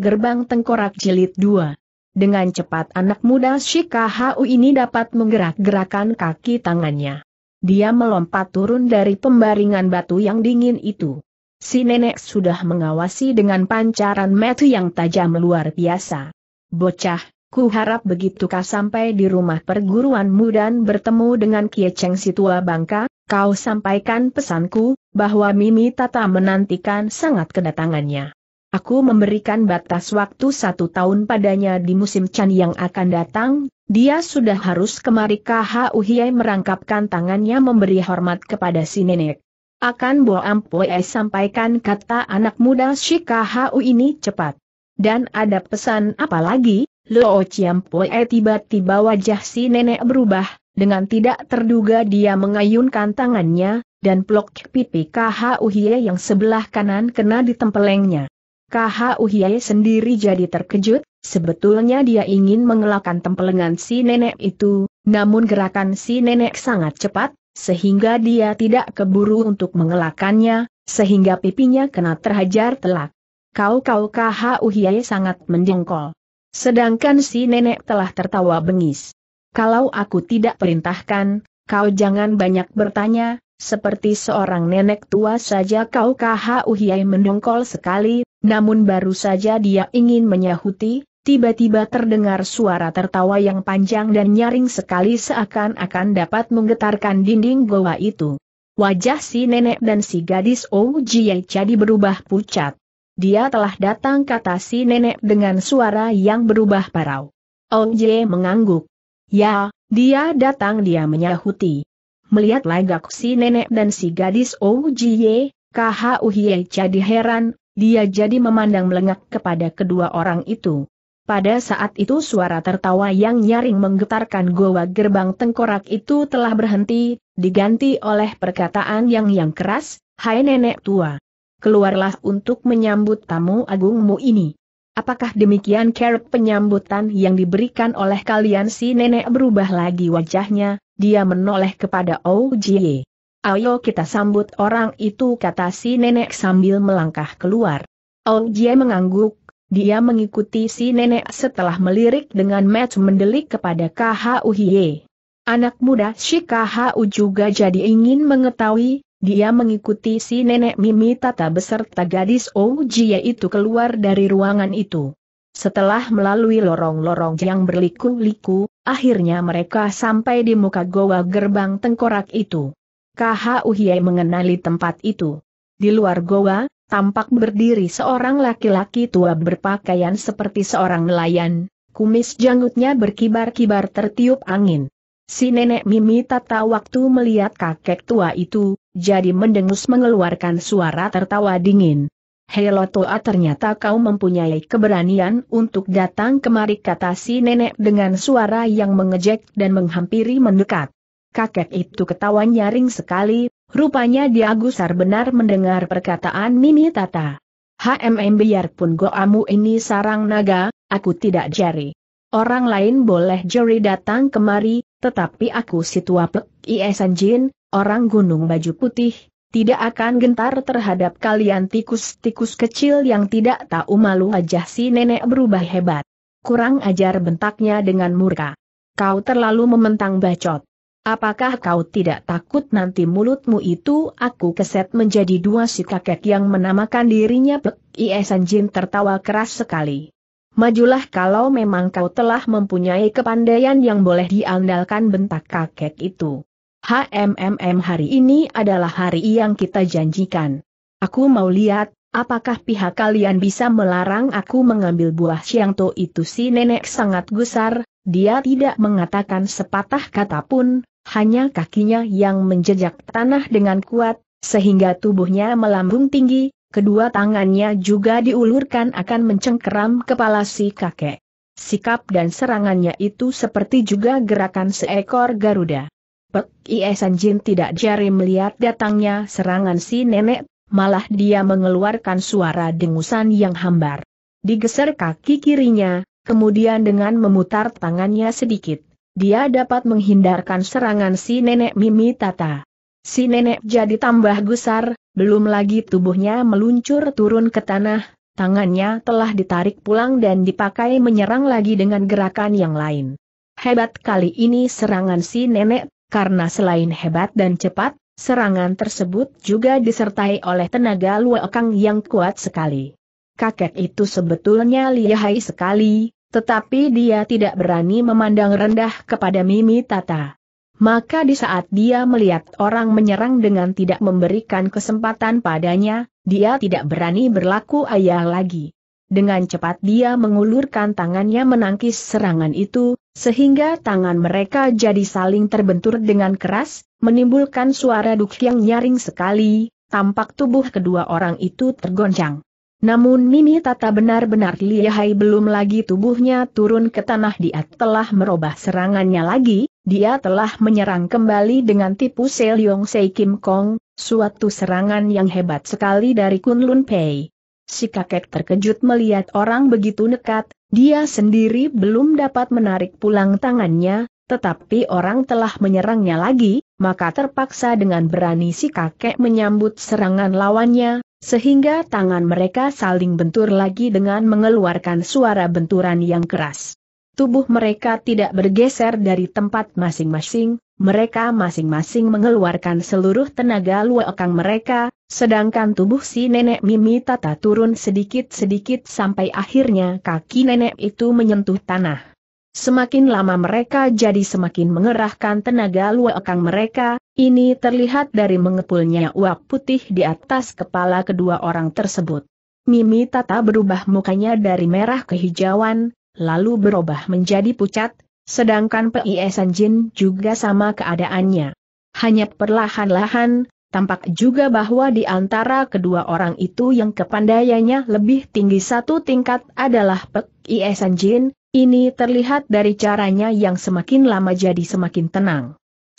Gerbang Tengkorak Jilid 2 Dengan cepat anak muda Shikahu ini dapat menggerak-gerakan kaki tangannya. Dia melompat turun dari pembaringan batu yang dingin itu. Si nenek sudah mengawasi dengan pancaran metu yang tajam luar biasa. Bocah, ku harap begitu kau sampai di rumah perguruanmu dan bertemu dengan Kie Cheng Situa Bangka, kau sampaikan pesanku, bahwa Mimi Tata menantikan sangat kedatangannya. Aku memberikan batas waktu satu tahun padanya di musim Chan yang akan datang, dia sudah harus kemari KHU Hiei merangkapkan tangannya memberi hormat kepada si nenek. Akan Bo Ampoe sampaikan kata anak muda si KHU ini cepat. Dan ada pesan apa lagi? Luo Chiampoe tiba-tiba wajah si nenek berubah, dengan tidak terduga dia mengayunkan tangannya, dan plok pipi KHU Hiei yang sebelah kanan kena ditempelengnya. KH Uhiye sendiri jadi terkejut, sebetulnya dia ingin mengelakkan tempelengan si nenek itu, namun gerakan si nenek sangat cepat, sehingga dia tidak keburu untuk mengelakannya, sehingga pipinya kena terhajar telak. Kau-kau KH Uhiye sangat mendengkol. Sedangkan si nenek telah tertawa bengis. Kalau aku tidak perintahkan, kau jangan banyak bertanya, seperti seorang nenek tua saja kau Huiai mendongkol sekali, namun baru saja dia ingin menyahuti, tiba-tiba terdengar suara tertawa yang panjang dan nyaring sekali seakan-akan dapat menggetarkan dinding goa itu. Wajah si nenek dan si gadis Ou Jie jadi berubah pucat. Dia telah datang kata si nenek dengan suara yang berubah parau. Ou Jie mengangguk. Ya, dia datang dia menyahuti. Melihat lagak si nenek dan si gadis Oujiye, Khuye jadi heran, dia jadi memandang melengak kepada kedua orang itu. Pada saat itu suara tertawa yang nyaring menggetarkan goa gerbang tengkorak itu telah berhenti, diganti oleh perkataan yang yang keras, Hai nenek tua, keluarlah untuk menyambut tamu agungmu ini. Apakah demikian kerap penyambutan yang diberikan oleh kalian si nenek berubah lagi wajahnya, dia menoleh kepada Ojie. Ayo kita sambut orang itu kata si nenek sambil melangkah keluar. Ojie mengangguk, dia mengikuti si nenek setelah melirik dengan match mendelik kepada KHUHye. Anak muda si KHU juga jadi ingin mengetahui, dia mengikuti si nenek Mimi Tata beserta gadis Oujie itu keluar dari ruangan itu. Setelah melalui lorong-lorong yang berliku-liku, akhirnya mereka sampai di muka goa gerbang tengkorak itu. KHUHI e mengenali tempat itu. Di luar goa, tampak berdiri seorang laki-laki tua berpakaian seperti seorang nelayan, kumis janggutnya berkibar-kibar tertiup angin. Si nenek Mimi tata waktu melihat kakek tua itu, jadi mendengus mengeluarkan suara tertawa dingin. Helo Toa ternyata kau mempunyai keberanian untuk datang kemari kata si nenek dengan suara yang mengejek dan menghampiri mendekat. Kakek itu ketawa nyaring sekali, rupanya dia gusar benar mendengar perkataan Mimi Tata. HMM biarpun goamu ini sarang naga, aku tidak jari. Orang lain boleh jari datang kemari, tetapi aku si tua Pek Iesan Jin, orang gunung baju putih, tidak akan gentar terhadap kalian tikus-tikus kecil yang tidak tahu malu wajah si nenek berubah hebat. Kurang ajar bentaknya dengan murka. Kau terlalu mementang bacot. Apakah kau tidak takut nanti mulutmu itu aku keset menjadi dua si kakek yang menamakan dirinya Pek Iesan Jin tertawa keras sekali. Majulah kalau memang kau telah mempunyai kepandaian yang boleh diandalkan bentak kakek itu. HMMM hari ini adalah hari yang kita janjikan. Aku mau lihat, apakah pihak kalian bisa melarang aku mengambil buah siangto itu si nenek sangat gusar, dia tidak mengatakan sepatah kata pun, hanya kakinya yang menjejak tanah dengan kuat, sehingga tubuhnya melambung tinggi, kedua tangannya juga diulurkan akan mencengkeram kepala si kakek. Sikap dan serangannya itu seperti juga gerakan seekor Garuda. Pek Iesan Jin tidak jari melihat datangnya serangan si nenek, malah dia mengeluarkan suara dengusan yang hambar. Digeser kaki kirinya, kemudian dengan memutar tangannya sedikit, dia dapat menghindarkan serangan si nenek Mimi Tata. Si nenek jadi tambah gusar, belum lagi tubuhnya meluncur turun ke tanah, tangannya telah ditarik pulang dan dipakai menyerang lagi dengan gerakan yang lain. Hebat kali ini serangan si nenek, karena selain hebat dan cepat, serangan tersebut juga disertai oleh tenaga kang yang kuat sekali. Kakek itu sebetulnya lihai sekali, tetapi dia tidak berani memandang rendah kepada Mimi Tata. Maka di saat dia melihat orang menyerang dengan tidak memberikan kesempatan padanya, dia tidak berani berlaku ayah lagi. Dengan cepat dia mengulurkan tangannya menangkis serangan itu, sehingga tangan mereka jadi saling terbentur dengan keras, menimbulkan suara duk yang nyaring sekali, tampak tubuh kedua orang itu tergoncang. Namun Mimi Tata benar-benar lihai belum lagi tubuhnya turun ke tanah dia telah merubah serangannya lagi, dia telah menyerang kembali dengan tipu Seliong Sei Kim Kong, suatu serangan yang hebat sekali dari Kunlun Pei. Si kakek terkejut melihat orang begitu nekat, dia sendiri belum dapat menarik pulang tangannya, tetapi orang telah menyerangnya lagi, maka terpaksa dengan berani si kakek menyambut serangan lawannya, sehingga tangan mereka saling bentur lagi dengan mengeluarkan suara benturan yang keras tubuh mereka tidak bergeser dari tempat masing-masing, mereka masing-masing mengeluarkan seluruh tenaga luakang mereka, sedangkan tubuh si nenek Mimi Tata turun sedikit-sedikit sampai akhirnya kaki nenek itu menyentuh tanah. Semakin lama mereka jadi semakin mengerahkan tenaga luakang mereka, ini terlihat dari mengepulnya uap putih di atas kepala kedua orang tersebut. Mimi Tata berubah mukanya dari merah ke hijauan, lalu berubah menjadi pucat, sedangkan Pei Sanjin juga sama keadaannya. Hanya perlahan-lahan, tampak juga bahwa di antara kedua orang itu yang kepandaiannya lebih tinggi satu tingkat adalah Pei Jin, Sanjin, ini terlihat dari caranya yang semakin lama jadi semakin tenang.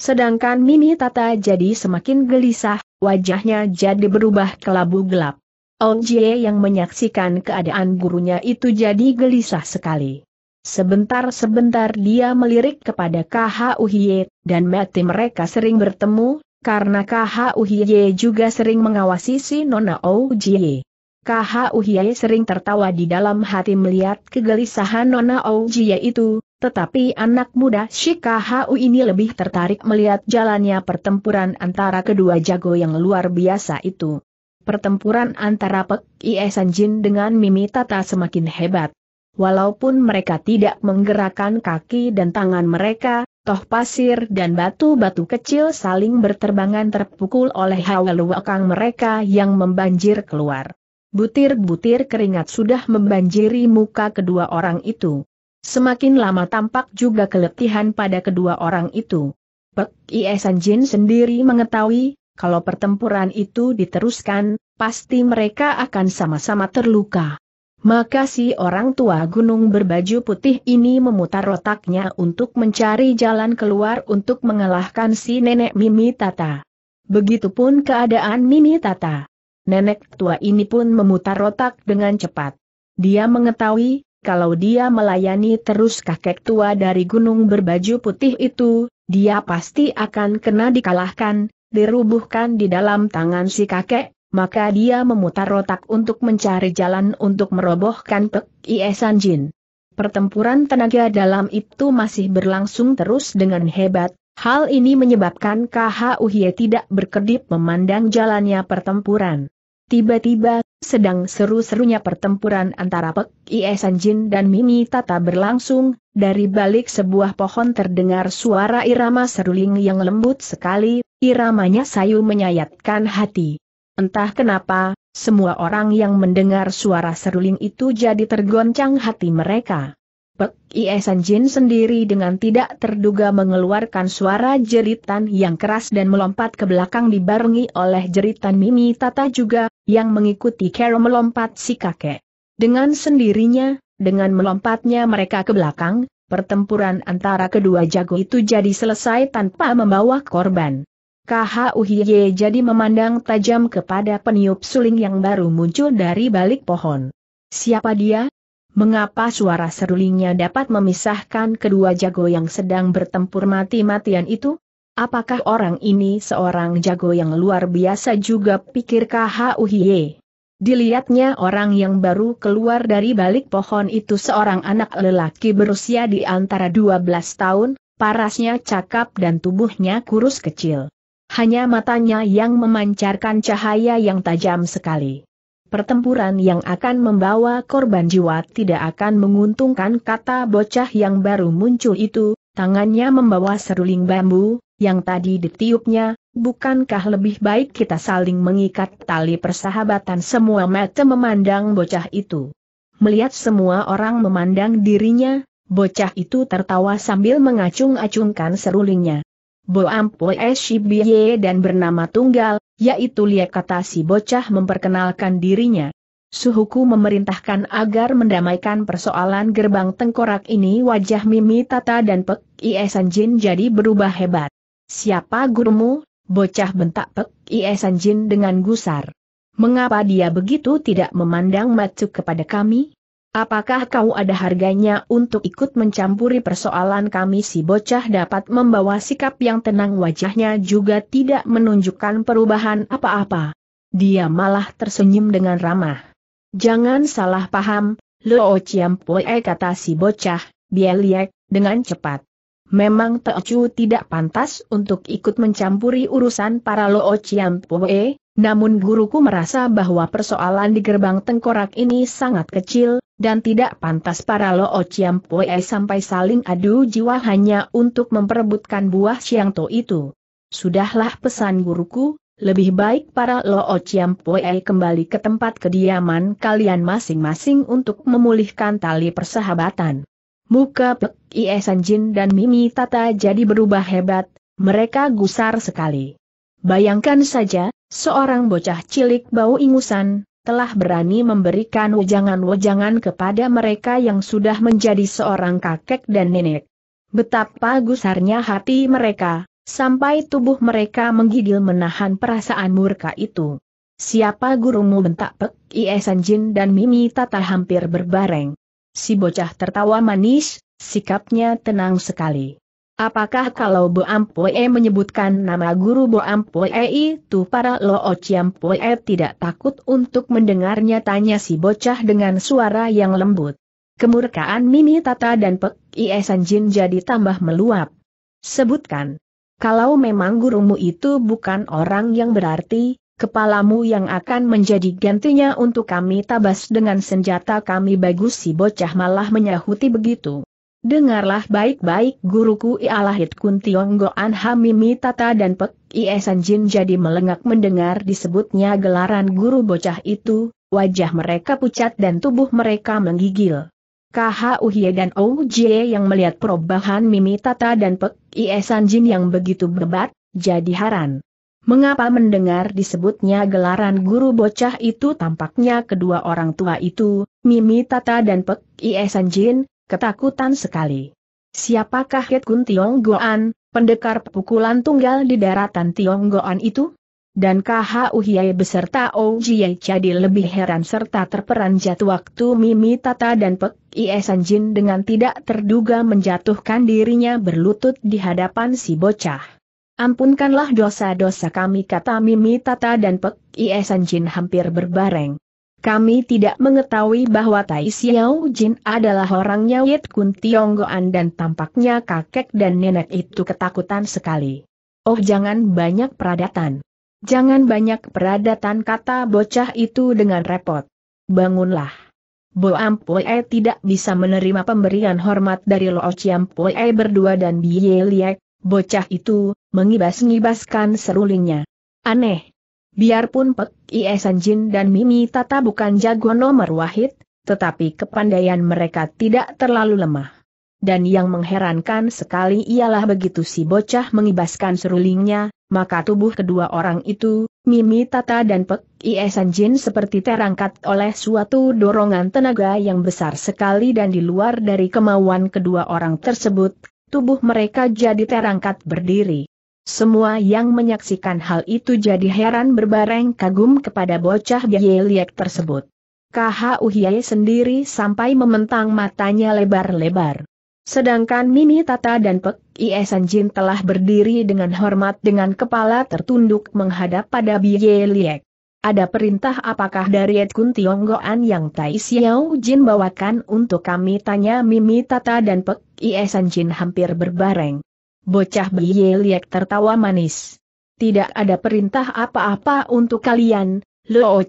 Sedangkan Mini Tata jadi semakin gelisah, wajahnya jadi berubah kelabu gelap. Ong Jie yang menyaksikan keadaan gurunya itu jadi gelisah sekali. Sebentar-sebentar dia melirik kepada KHU Uhie, dan mati mereka sering bertemu, karena KHU Uhie juga sering mengawasi si Nona Jie. KHU Uhie sering tertawa di dalam hati melihat kegelisahan Nona Jie itu, tetapi anak muda si KHU ini lebih tertarik melihat jalannya pertempuran antara kedua jago yang luar biasa itu pertempuran antara Pek Ie Sanjin dengan Mimi Tata semakin hebat. Walaupun mereka tidak menggerakkan kaki dan tangan mereka, toh pasir dan batu-batu kecil saling berterbangan terpukul oleh hawa luakang mereka yang membanjir keluar. Butir-butir keringat sudah membanjiri muka kedua orang itu. Semakin lama tampak juga keletihan pada kedua orang itu. Pek Ie Sanjin sendiri mengetahui kalau pertempuran itu diteruskan, pasti mereka akan sama-sama terluka. Maka si orang tua gunung berbaju putih ini memutar otaknya untuk mencari jalan keluar untuk mengalahkan si nenek Mimi Tata. Begitupun keadaan Mimi Tata. Nenek tua ini pun memutar otak dengan cepat. Dia mengetahui, kalau dia melayani terus kakek tua dari gunung berbaju putih itu, dia pasti akan kena dikalahkan, dirubuhkan di dalam tangan si kakek, maka dia memutar otak untuk mencari jalan untuk merobohkan Pek Iesan Jin. Pertempuran tenaga dalam itu masih berlangsung terus dengan hebat, hal ini menyebabkan KHU Uhye tidak berkedip memandang jalannya pertempuran. Tiba-tiba, sedang seru-serunya pertempuran antara Pek Iesan Jin dan Mimi Tata berlangsung, dari balik sebuah pohon terdengar suara irama seruling yang lembut sekali, Iramanya sayu menyayatkan hati. Entah kenapa, semua orang yang mendengar suara seruling itu jadi tergoncang hati mereka. Pek Iesan Jin sendiri dengan tidak terduga mengeluarkan suara jeritan yang keras dan melompat ke belakang dibarengi oleh jeritan Mimi Tata juga, yang mengikuti Kero melompat si kakek. Dengan sendirinya, dengan melompatnya mereka ke belakang, pertempuran antara kedua jago itu jadi selesai tanpa membawa korban. KHUY jadi memandang tajam kepada peniup suling yang baru muncul dari balik pohon. Siapa dia? Mengapa suara serulingnya dapat memisahkan kedua jago yang sedang bertempur mati-matian itu? Apakah orang ini seorang jago yang luar biasa juga pikir KHUY? Dilihatnya orang yang baru keluar dari balik pohon itu seorang anak lelaki berusia di antara 12 tahun, parasnya cakap dan tubuhnya kurus kecil hanya matanya yang memancarkan cahaya yang tajam sekali. Pertempuran yang akan membawa korban jiwa tidak akan menguntungkan kata bocah yang baru muncul itu, tangannya membawa seruling bambu, yang tadi ditiupnya, bukankah lebih baik kita saling mengikat tali persahabatan semua mata memandang bocah itu. Melihat semua orang memandang dirinya, bocah itu tertawa sambil mengacung-acungkan serulingnya. Boampoi Eshibiye dan bernama tunggal, yaitu Lia kata si bocah memperkenalkan dirinya. Suhuku memerintahkan agar mendamaikan persoalan gerbang tengkorak ini wajah Mimi Tata dan Pek Jin jadi berubah hebat. Siapa gurumu? Bocah bentak Pek Jin dengan gusar. Mengapa dia begitu tidak memandang macu kepada kami? Apakah kau ada harganya untuk ikut mencampuri persoalan kami si bocah dapat membawa sikap yang tenang wajahnya juga tidak menunjukkan perubahan apa-apa. Dia malah tersenyum dengan ramah. Jangan salah paham, lo Chiam Pue kata si bocah, Bieliek, dengan cepat. Memang Teocu tidak pantas untuk ikut mencampuri urusan para Loo Chiam Pue, namun guruku merasa bahwa persoalan di gerbang tengkorak ini sangat kecil, dan tidak pantas para Loo Chiam Pue sampai saling adu jiwa hanya untuk memperebutkan buah Siang To itu. Sudahlah pesan guruku, lebih baik para Loo Chiam Pue kembali ke tempat kediaman kalian masing-masing untuk memulihkan tali persahabatan. Muka Pek Ie Jin dan Mimi Tata jadi berubah hebat, mereka gusar sekali. Bayangkan saja, seorang bocah cilik bau ingusan, telah berani memberikan wejangan-wejangan kepada mereka yang sudah menjadi seorang kakek dan nenek. Betapa gusarnya hati mereka, sampai tubuh mereka menggigil menahan perasaan murka itu. Siapa gurumu bentak Pek Ie Jin dan Mimi Tata hampir berbareng. Si bocah tertawa manis, sikapnya tenang sekali. Apakah kalau Bo Ampoe menyebutkan nama guru Bo Ampoe itu para Lo Ociam tidak takut untuk mendengarnya tanya si bocah dengan suara yang lembut. Kemurkaan Mimi Tata dan Pek Iesan Jin jadi tambah meluap. Sebutkan. Kalau memang gurumu itu bukan orang yang berarti, kepalamu yang akan menjadi gantinya untuk kami tabas dengan senjata kami bagus si bocah malah menyahuti begitu. Dengarlah baik-baik guruku Ialahit Kuntiong Goan Hamimi Tata dan Pek Iesan Jin jadi melengak mendengar disebutnya gelaran guru bocah itu, wajah mereka pucat dan tubuh mereka menggigil. uhye dan Oujie yang melihat perubahan Mimi Tata dan Pek Iesan Jin yang begitu berbat, jadi haran. Mengapa mendengar disebutnya gelaran guru bocah itu tampaknya kedua orang tua itu, Mimi Tata dan Pek Ie Jin, ketakutan sekali. Siapakah Ket Kun Goan, pendekar pukulan tunggal di daratan Tiong Goan itu? Dan KH Uhiye beserta Ojiye jadi lebih heran serta terperanjat waktu Mimi Tata dan Pek Ie Jin dengan tidak terduga menjatuhkan dirinya berlutut di hadapan si bocah. Ampunkanlah dosa-dosa kami kata Mimi Tata dan Pek Iesan Jin hampir berbareng. Kami tidak mengetahui bahwa Tai Xiao Jin adalah orangnya Yit Kun Tionggoan dan tampaknya kakek dan nenek itu ketakutan sekali. Oh jangan banyak peradatan. Jangan banyak peradatan kata bocah itu dengan repot. Bangunlah. Bo Ampue tidak bisa menerima pemberian hormat dari Lo Chiam Pue berdua dan Bie Liek, Bocah itu, mengibas-ngibaskan serulingnya. Aneh. Biarpun Pek Ie Jin dan Mimi Tata bukan jago nomor wahid, tetapi kepandaian mereka tidak terlalu lemah. Dan yang mengherankan sekali ialah begitu si bocah mengibaskan serulingnya, maka tubuh kedua orang itu, Mimi Tata dan Pek Ie Jin seperti terangkat oleh suatu dorongan tenaga yang besar sekali dan di luar dari kemauan kedua orang tersebut, tubuh mereka jadi terangkat berdiri. Semua yang menyaksikan hal itu jadi heran berbareng kagum kepada bocah Yeliek tersebut. Kaha Uhiye sendiri sampai mementang matanya lebar-lebar. Sedangkan Mimi Tata dan Pek Iesan Jin telah berdiri dengan hormat dengan kepala tertunduk menghadap pada Yeliek. Ada perintah apakah dari Kun Tionggoan yang Tai Xiao Jin bawakan untuk kami tanya Mimi Tata dan Pek Ie Jin hampir berbareng. Bocah Biye Liek tertawa manis. Tidak ada perintah apa-apa untuk kalian,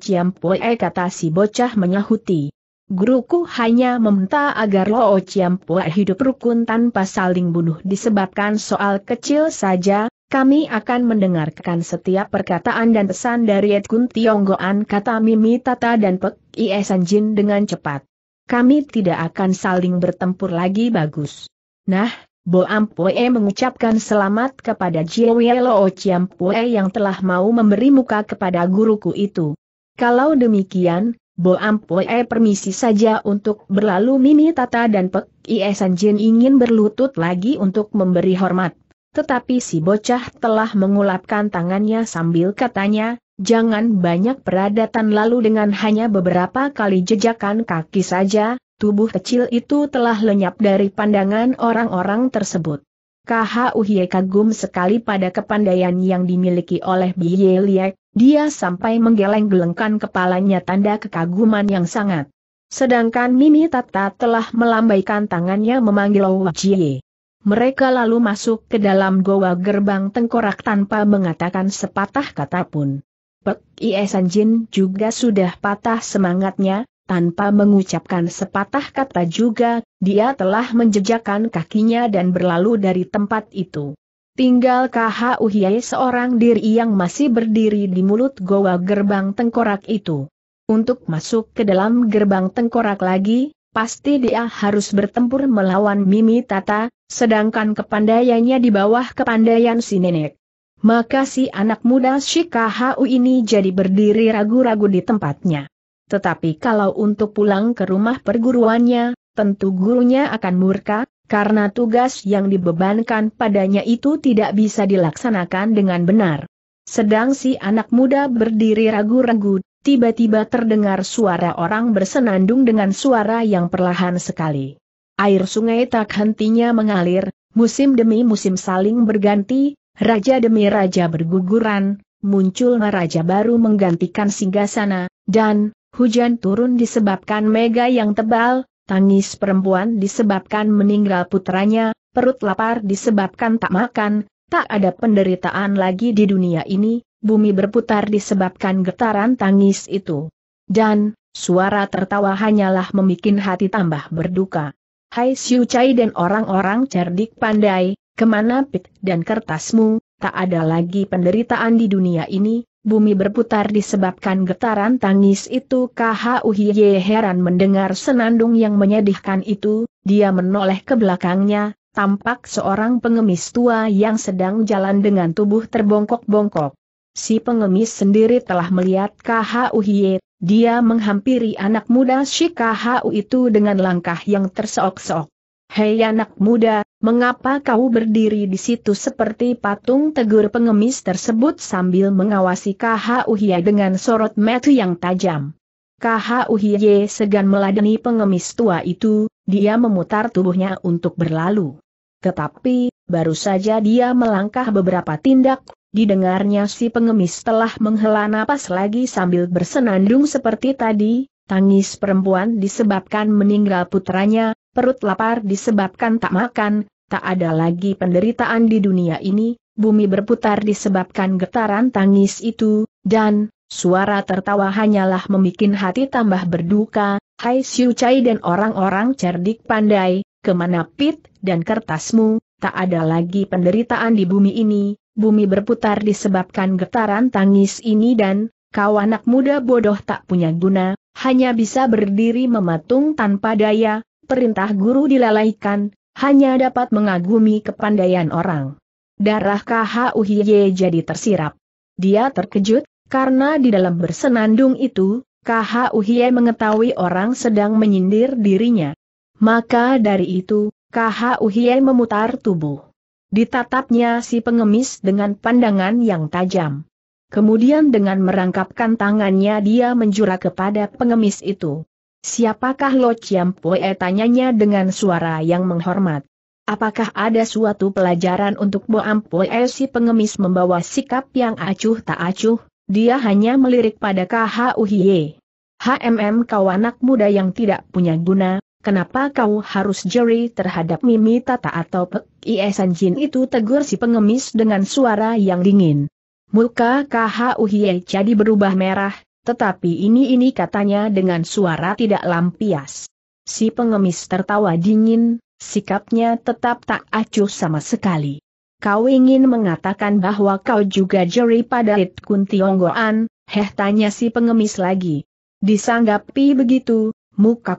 Chiam Pue kata si bocah menyahuti. Guruku hanya meminta agar Chiam Pue hidup rukun tanpa saling bunuh disebabkan soal kecil saja, kami akan mendengarkan setiap perkataan dan pesan dari Edkun Tionggoan kata Mimi Tata dan Pek Ie Jin dengan cepat kami tidak akan saling bertempur lagi bagus. Nah, Bo Ampue mengucapkan selamat kepada Jiwelo Chiampue yang telah mau memberi muka kepada guruku itu. Kalau demikian, Bo Ampue permisi saja untuk berlalu Mimi Tata dan Pek Iesan Jin ingin berlutut lagi untuk memberi hormat. Tetapi si bocah telah mengulapkan tangannya sambil katanya, jangan banyak peradatan lalu dengan hanya beberapa kali jejakan kaki saja, tubuh kecil itu telah lenyap dari pandangan orang-orang tersebut. Khuye kagum sekali pada kepandaian yang dimiliki oleh Biye Liek, dia sampai menggeleng-gelengkan kepalanya tanda kekaguman yang sangat. Sedangkan Mimi Tata telah melambaikan tangannya memanggil Wajie. Mereka lalu masuk ke dalam goa gerbang tengkorak tanpa mengatakan sepatah kata pun. Pek Iesan Jin juga sudah patah semangatnya, tanpa mengucapkan sepatah kata juga, dia telah menjejakkan kakinya dan berlalu dari tempat itu. Tinggal KH Uhyai seorang diri yang masih berdiri di mulut goa gerbang tengkorak itu. Untuk masuk ke dalam gerbang tengkorak lagi, pasti dia harus bertempur melawan Mimi Tata, sedangkan kepandaiannya di bawah kepandaian si nenek maka si anak muda Shikahu ini jadi berdiri ragu-ragu di tempatnya. Tetapi kalau untuk pulang ke rumah perguruannya, tentu gurunya akan murka, karena tugas yang dibebankan padanya itu tidak bisa dilaksanakan dengan benar. Sedang si anak muda berdiri ragu-ragu, tiba-tiba terdengar suara orang bersenandung dengan suara yang perlahan sekali. Air sungai tak hentinya mengalir, musim demi musim saling berganti, Raja demi raja berguguran, muncul raja baru menggantikan singgasana, dan hujan turun disebabkan mega yang tebal, tangis perempuan disebabkan meninggal putranya, perut lapar disebabkan tak makan, tak ada penderitaan lagi di dunia ini, bumi berputar disebabkan getaran tangis itu. Dan, suara tertawa hanyalah membuat hati tambah berduka. Hai Siu Chai dan orang-orang cerdik pandai, kemana pit dan kertasmu, tak ada lagi penderitaan di dunia ini, bumi berputar disebabkan getaran tangis itu KHUHY heran mendengar senandung yang menyedihkan itu, dia menoleh ke belakangnya, tampak seorang pengemis tua yang sedang jalan dengan tubuh terbongkok-bongkok. Si pengemis sendiri telah melihat KHUHY, dia menghampiri anak muda si Kahu itu dengan langkah yang terseok-seok. Hei anak muda, mengapa kau berdiri di situ seperti patung tegur pengemis tersebut sambil mengawasi Kahauhye dengan sorot mata yang tajam? Kahauhye segan meladeni pengemis tua itu, dia memutar tubuhnya untuk berlalu. Tetapi, baru saja dia melangkah beberapa tindak, didengarnya si pengemis telah menghela napas lagi sambil bersenandung seperti tadi, Tangis perempuan disebabkan meninggal putranya, perut lapar disebabkan tak makan, tak ada lagi penderitaan di dunia ini, bumi berputar disebabkan getaran tangis itu, dan suara tertawa hanyalah membuat hati tambah berduka, Hai Siu Chai dan orang-orang cerdik pandai, kemana pit dan kertasmu, tak ada lagi penderitaan di bumi ini, bumi berputar disebabkan getaran tangis ini dan, kau anak muda bodoh tak punya guna, hanya bisa berdiri mematung tanpa daya, perintah guru dilalaikan, hanya dapat mengagumi kepandaian orang. Darah KHUHY jadi tersirap. Dia terkejut, karena di dalam bersenandung itu, KHUHY mengetahui orang sedang menyindir dirinya. Maka dari itu, KHUHY memutar tubuh. Ditatapnya si pengemis dengan pandangan yang tajam. Kemudian dengan merangkapkan tangannya dia menjura kepada pengemis itu. Siapakah Lo Chiam Poe tanyanya dengan suara yang menghormat. Apakah ada suatu pelajaran untuk Bo Ampue si pengemis membawa sikap yang acuh tak acuh, dia hanya melirik pada KHUHY. HMM kau anak muda yang tidak punya guna, kenapa kau harus jeri terhadap Mimi Tata atau Pek Iesan Jin itu tegur si pengemis dengan suara yang dingin. Muka KHUHY jadi berubah merah, tetapi ini-ini katanya dengan suara tidak lampias. Si pengemis tertawa dingin, sikapnya tetap tak acuh sama sekali. Kau ingin mengatakan bahwa kau juga juri pada It Tionggoan, heh tanya si pengemis lagi. Disanggapi begitu, muka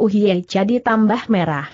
Uhiel jadi tambah merah.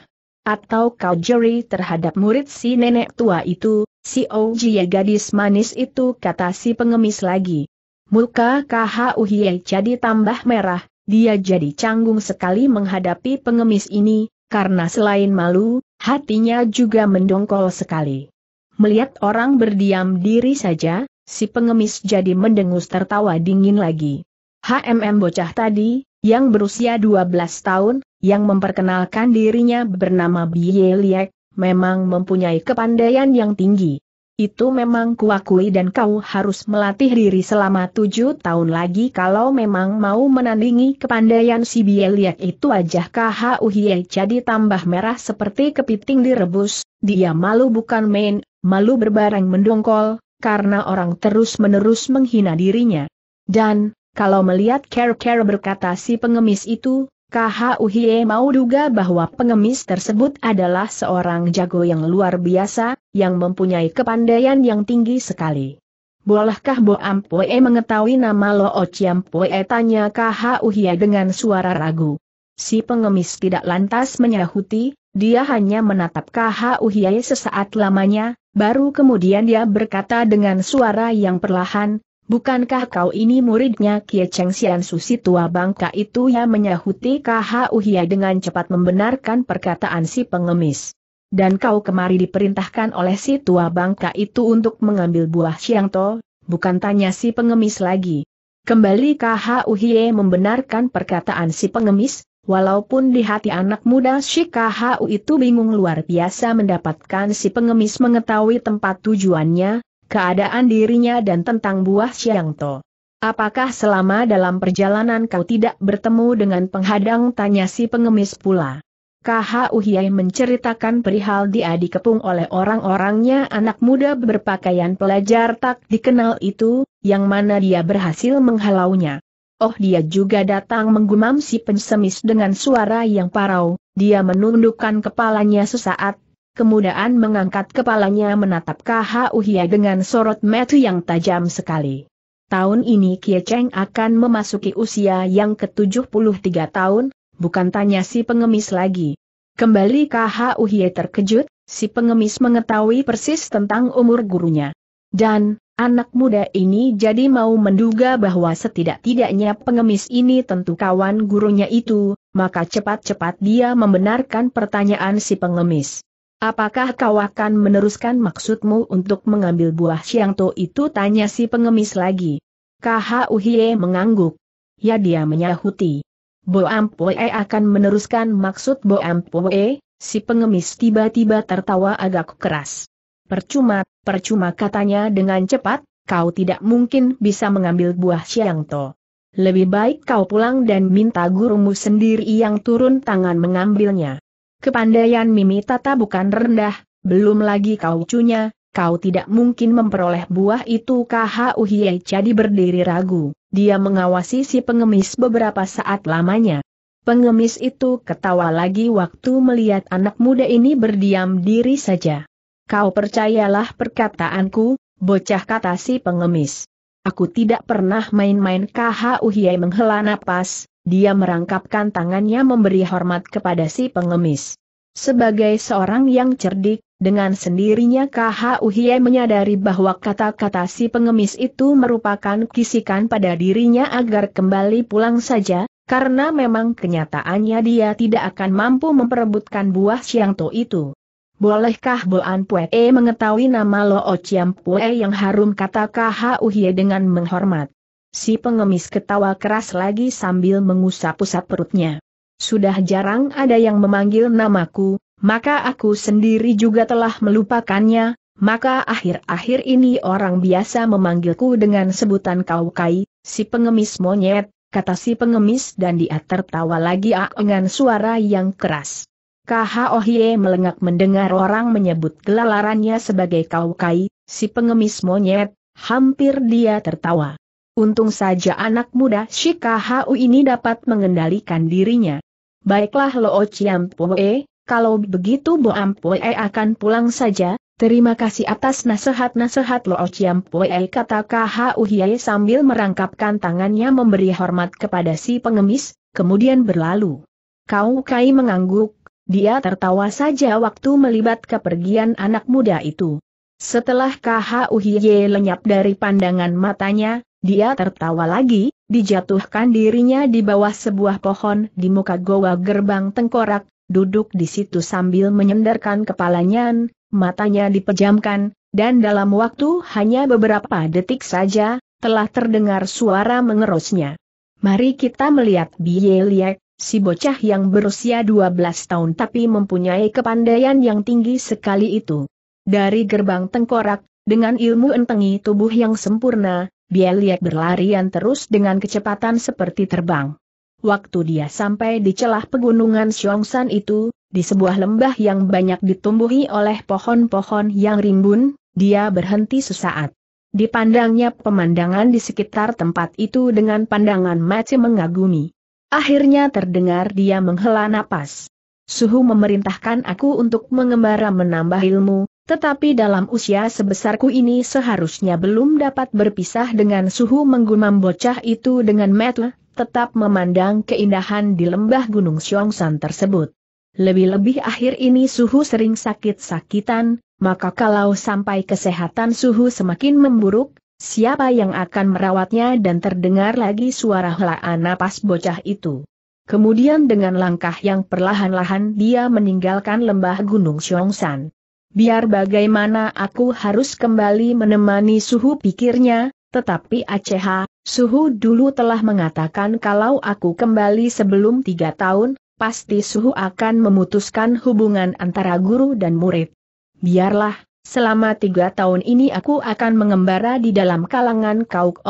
Atau kau juri terhadap murid si nenek tua itu, si Ojie gadis manis itu kata si pengemis lagi. Muka KHU Hie jadi tambah merah, dia jadi canggung sekali menghadapi pengemis ini, karena selain malu, hatinya juga mendongkol sekali. Melihat orang berdiam diri saja, si pengemis jadi mendengus tertawa dingin lagi. HMM bocah tadi, yang berusia 12 tahun, yang memperkenalkan dirinya bernama Bieliek, memang mempunyai kepandaian yang tinggi. Itu memang kuakui dan kau harus melatih diri selama tujuh tahun lagi kalau memang mau menandingi kepandaian si Bieliak itu aja KHUHIE jadi tambah merah seperti kepiting direbus, dia malu bukan main, malu berbareng mendongkol, karena orang terus-menerus menghina dirinya. Dan, kalau melihat care-care berkata si pengemis itu, KHUHE mau duga bahwa pengemis tersebut adalah seorang jago yang luar biasa, yang mempunyai kepandaian yang tinggi sekali. Bolehkah Bo Ampue mengetahui nama Lo Ociam Tanya tanya KHUHE dengan suara ragu. Si pengemis tidak lantas menyahuti, dia hanya menatap KHUHE sesaat lamanya, baru kemudian dia berkata dengan suara yang perlahan, Bukankah kau ini muridnya Kie Cheng Xian Susi tua bangka itu ya menyahuti KHU Hia dengan cepat membenarkan perkataan si pengemis. Dan kau kemari diperintahkan oleh si tua bangka itu untuk mengambil buah siang to, bukan tanya si pengemis lagi. Kembali KHU Hia membenarkan perkataan si pengemis, walaupun di hati anak muda si KHU itu bingung luar biasa mendapatkan si pengemis mengetahui tempat tujuannya, keadaan dirinya dan tentang buah Siang To. Apakah selama dalam perjalanan kau tidak bertemu dengan penghadang tanya si pengemis pula? Kaha Uhyai menceritakan perihal dia dikepung oleh orang-orangnya anak muda berpakaian pelajar tak dikenal itu, yang mana dia berhasil menghalaunya. Oh dia juga datang menggumam si pensemis dengan suara yang parau, dia menundukkan kepalanya sesaat, kemudian mengangkat kepalanya menatap Kahauhia dengan sorot metu yang tajam sekali. Tahun ini Kie Cheng akan memasuki usia yang ke-73 tahun, bukan tanya si pengemis lagi. Kembali Kahauhia terkejut, si pengemis mengetahui persis tentang umur gurunya. Dan, anak muda ini jadi mau menduga bahwa setidak-tidaknya pengemis ini tentu kawan gurunya itu, maka cepat-cepat dia membenarkan pertanyaan si pengemis. Apakah kau akan meneruskan maksudmu untuk mengambil buah siang siangto itu? Tanya si pengemis lagi. Kuhie mengangguk. Ya dia menyahuti. Bo Ampoe akan meneruskan maksud Bo Ampoe. si pengemis tiba-tiba tertawa agak keras. Percuma, percuma katanya dengan cepat, kau tidak mungkin bisa mengambil buah siang siangto. Lebih baik kau pulang dan minta gurumu sendiri yang turun tangan mengambilnya. Kepandaian Mimi Tata bukan rendah, belum lagi kau cunya, kau tidak mungkin memperoleh buah itu KHU Hiei e jadi berdiri ragu, dia mengawasi si pengemis beberapa saat lamanya. Pengemis itu ketawa lagi waktu melihat anak muda ini berdiam diri saja. Kau percayalah perkataanku, bocah kata si pengemis. Aku tidak pernah main-main KHU Hiei e menghela napas, dia merangkapkan tangannya memberi hormat kepada si pengemis. Sebagai seorang yang cerdik, dengan sendirinya KH KHUHIE menyadari bahwa kata-kata si pengemis itu merupakan kisikan pada dirinya agar kembali pulang saja, karena memang kenyataannya dia tidak akan mampu memperebutkan buah siangto itu. Bolehkah Boan Pue mengetahui nama Lo Chiam Pue yang harum kata KH KHUHIE dengan menghormat? Si pengemis ketawa keras lagi sambil mengusap-usap perutnya. Sudah jarang ada yang memanggil namaku, maka aku sendiri juga telah melupakannya, maka akhir-akhir ini orang biasa memanggilku dengan sebutan kaukai, si pengemis monyet, kata si pengemis dan dia tertawa lagi dengan suara yang keras. Kahohie melengak mendengar orang menyebut gelalarannya sebagai kaukai, si pengemis monyet, hampir dia tertawa. Untung saja anak muda Shikahau ini dapat mengendalikan dirinya. Baiklah Lo Chiam Poe, kalau begitu Bo Ampoe akan pulang saja, terima kasih atas nasihat-nasihat Lo Chiam Poe kata Kahau Hiai sambil merangkapkan tangannya memberi hormat kepada si pengemis, kemudian berlalu. Kau Kai mengangguk, dia tertawa saja waktu melibat kepergian anak muda itu. Setelah Kahau Hiai lenyap dari pandangan matanya, dia tertawa lagi, dijatuhkan dirinya di bawah sebuah pohon di muka goa gerbang tengkorak, duduk di situ sambil menyendarkan kepalanya, matanya dipejamkan, dan dalam waktu hanya beberapa detik saja, telah terdengar suara mengerosnya. Mari kita melihat Biye Liek, si bocah yang berusia 12 tahun tapi mempunyai kepandaian yang tinggi sekali itu. Dari gerbang tengkorak, dengan ilmu entengi tubuh yang sempurna, Biar lihat berlarian terus dengan kecepatan seperti terbang. Waktu dia sampai di celah pegunungan Xiongsan itu, di sebuah lembah yang banyak ditumbuhi oleh pohon-pohon yang rimbun, dia berhenti sesaat. Dipandangnya pemandangan di sekitar tempat itu dengan pandangan macam mengagumi. Akhirnya terdengar dia menghela napas. Suhu memerintahkan aku untuk mengembara menambah ilmu, tetapi dalam usia sebesarku ini seharusnya belum dapat berpisah dengan suhu menggumam bocah itu dengan metu, tetap memandang keindahan di lembah Gunung Siongsan tersebut. Lebih-lebih akhir ini suhu sering sakit-sakitan, maka kalau sampai kesehatan suhu semakin memburuk, siapa yang akan merawatnya dan terdengar lagi suara helaan napas bocah itu. Kemudian dengan langkah yang perlahan-lahan dia meninggalkan lembah Gunung Siongsan biar bagaimana aku harus kembali menemani suhu pikirnya, tetapi Aceh, suhu dulu telah mengatakan kalau aku kembali sebelum tiga tahun, pasti suhu akan memutuskan hubungan antara guru dan murid. Biarlah, selama tiga tahun ini aku akan mengembara di dalam kalangan Kauk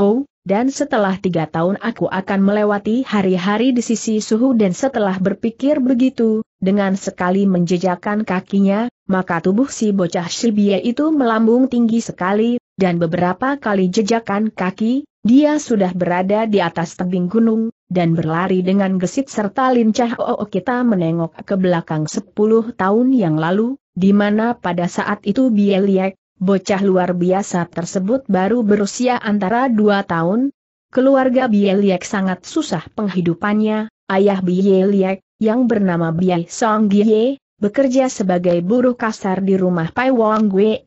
dan setelah tiga tahun aku akan melewati hari-hari di sisi suhu dan setelah berpikir begitu, dengan sekali menjejakkan kakinya, maka tubuh si bocah Shibie itu melambung tinggi sekali, dan beberapa kali jejakan kaki, dia sudah berada di atas tebing gunung, dan berlari dengan gesit serta lincah oh, oh kita menengok ke belakang sepuluh tahun yang lalu, di mana pada saat itu Bieliek, Bocah luar biasa tersebut baru berusia antara dua tahun. Keluarga Bieliek sangat susah penghidupannya, ayah Bieliek, yang bernama Biai Song Gie, bekerja sebagai buruh kasar di rumah Pai Wong Gue,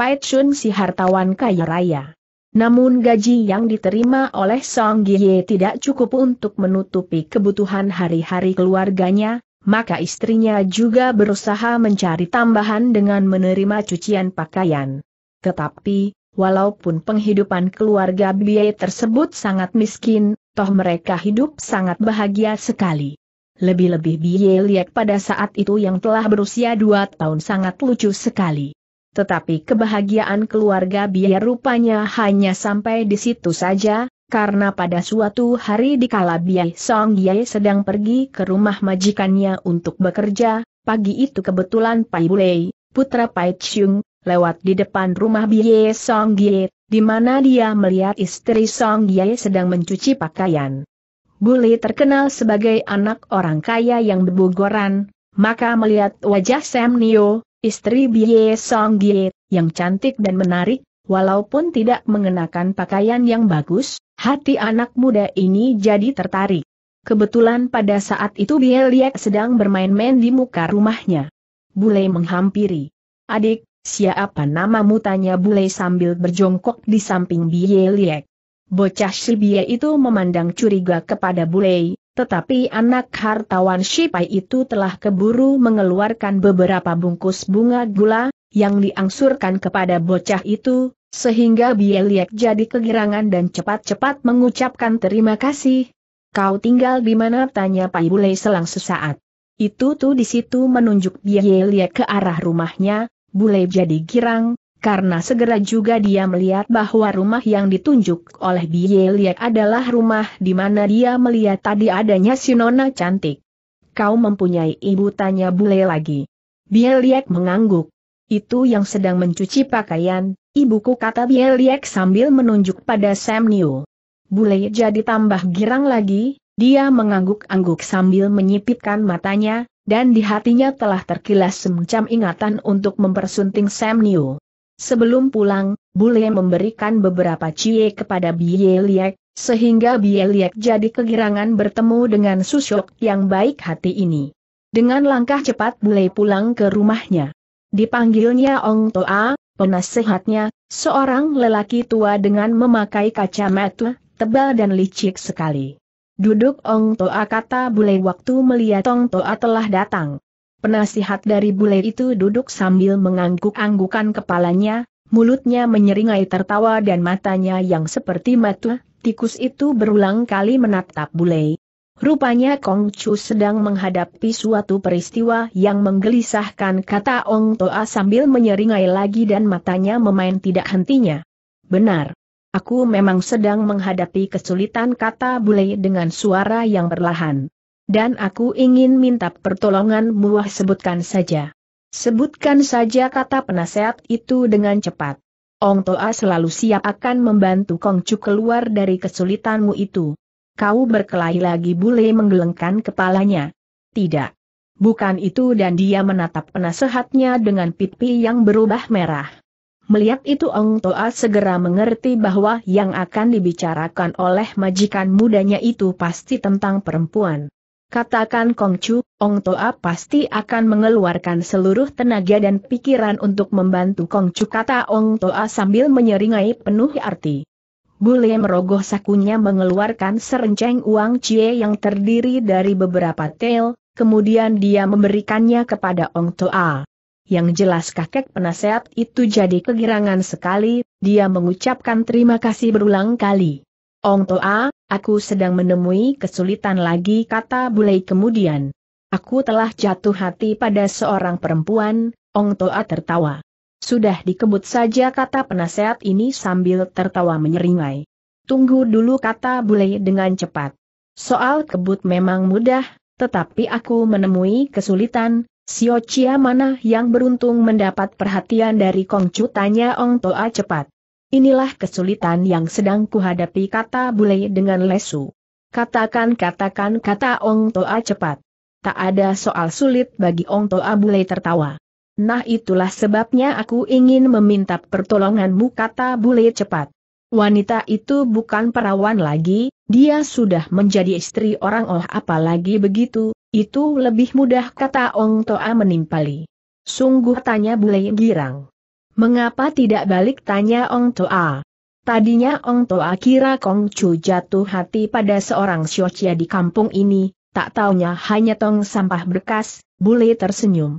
Pai Chun si hartawan kaya raya. Namun gaji yang diterima oleh Song Gie tidak cukup untuk menutupi kebutuhan hari-hari keluarganya, maka istrinya juga berusaha mencari tambahan dengan menerima cucian pakaian. Tetapi, walaupun penghidupan keluarga biaya tersebut sangat miskin, toh mereka hidup sangat bahagia sekali. Lebih-lebih Biye Liek pada saat itu yang telah berusia dua tahun sangat lucu sekali. Tetapi kebahagiaan keluarga Biye rupanya hanya sampai di situ saja, karena pada suatu hari di Kalabiai Song Yai sedang pergi ke rumah majikannya untuk bekerja, pagi itu kebetulan Pai Bulei, putra Pai Chung, lewat di depan rumah Biai Song Yai, di mana dia melihat istri Song Yai sedang mencuci pakaian. Bule terkenal sebagai anak orang kaya yang berbogoran. maka melihat wajah Sam Nio, istri Bie Song Gie, yang cantik dan menarik, walaupun tidak mengenakan pakaian yang bagus, Hati anak muda ini jadi tertarik. Kebetulan pada saat itu Liak sedang bermain-main di muka rumahnya. Bule menghampiri. Adik, siapa namamu tanya Bule sambil berjongkok di samping Liak. Bocah si Bie itu memandang curiga kepada Bule, tetapi anak hartawan Shipai itu telah keburu mengeluarkan beberapa bungkus bunga gula, yang diangsurkan kepada bocah itu, sehingga Bieliek jadi kegirangan dan cepat-cepat mengucapkan terima kasih. Kau tinggal di mana tanya Pai Bule selang sesaat. Itu tuh di situ menunjuk Bieliek ke arah rumahnya, Bule jadi girang, karena segera juga dia melihat bahwa rumah yang ditunjuk oleh Bieliek adalah rumah di mana dia melihat tadi adanya Sinona cantik. Kau mempunyai ibu tanya Bule lagi. Bieliek mengangguk. Itu yang sedang mencuci pakaian, Ibuku kata Bieliek sambil menunjuk pada Sam Niu. Bule jadi tambah girang lagi, dia mengangguk-angguk sambil menyipitkan matanya, dan di hatinya telah terkilas semacam ingatan untuk mempersunting Sam Niu. Sebelum pulang, Bule memberikan beberapa cie kepada Bieliek, sehingga Bieliek jadi kegirangan bertemu dengan susuk yang baik hati ini. Dengan langkah cepat Bule pulang ke rumahnya. Dipanggilnya Ong Toa, Penasehatnya, seorang lelaki tua dengan memakai kacamata, tebal dan licik sekali. Duduk Ong Toa kata bule waktu melihat Ong Toa telah datang. Penasihat dari bule itu duduk sambil mengangguk-anggukan kepalanya, mulutnya menyeringai tertawa dan matanya yang seperti matu, tikus itu berulang kali menatap bule. Rupanya Kong Chu sedang menghadapi suatu peristiwa yang menggelisahkan kata Ong Toa sambil menyeringai lagi dan matanya memain tidak hentinya. Benar. Aku memang sedang menghadapi kesulitan kata Bule dengan suara yang berlahan. Dan aku ingin minta pertolonganmu muah sebutkan saja. Sebutkan saja kata penasehat itu dengan cepat. Ong Toa selalu siap akan membantu Kong Chu keluar dari kesulitanmu itu. Kau berkelahi lagi bule menggelengkan kepalanya. Tidak. Bukan itu dan dia menatap penasehatnya dengan pipi yang berubah merah. Melihat itu Ong Toa segera mengerti bahwa yang akan dibicarakan oleh majikan mudanya itu pasti tentang perempuan. Katakan Kong Chu, Ong Toa pasti akan mengeluarkan seluruh tenaga dan pikiran untuk membantu Kong Chu kata Ong Toa sambil menyeringai penuh arti. Bule merogoh sakunya mengeluarkan serenceng uang cie yang terdiri dari beberapa tel, kemudian dia memberikannya kepada Ong Toa. Yang jelas kakek penasehat itu jadi kegirangan sekali, dia mengucapkan terima kasih berulang kali. Ong Toa, aku sedang menemui kesulitan lagi kata Bulei kemudian. Aku telah jatuh hati pada seorang perempuan, Ong Toa tertawa. Sudah dikebut saja kata penasehat ini sambil tertawa menyeringai. Tunggu dulu kata bule dengan cepat. Soal kebut memang mudah, tetapi aku menemui kesulitan, Sio Chia mana yang beruntung mendapat perhatian dari Kongcu tanya Ong Toa cepat. Inilah kesulitan yang sedang kuhadapi kata bule dengan lesu. Katakan katakan kata Ong Toa cepat. Tak ada soal sulit bagi Ong Toa bule tertawa. Nah itulah sebabnya aku ingin meminta pertolonganmu kata bule cepat. Wanita itu bukan perawan lagi, dia sudah menjadi istri orang oh apalagi begitu, itu lebih mudah kata Ong Toa menimpali. Sungguh tanya bule girang. Mengapa tidak balik tanya Ong Toa? Tadinya Ong Toa kira Kong Chu jatuh hati pada seorang siocia di kampung ini, tak taunya hanya tong sampah berkas, bule tersenyum.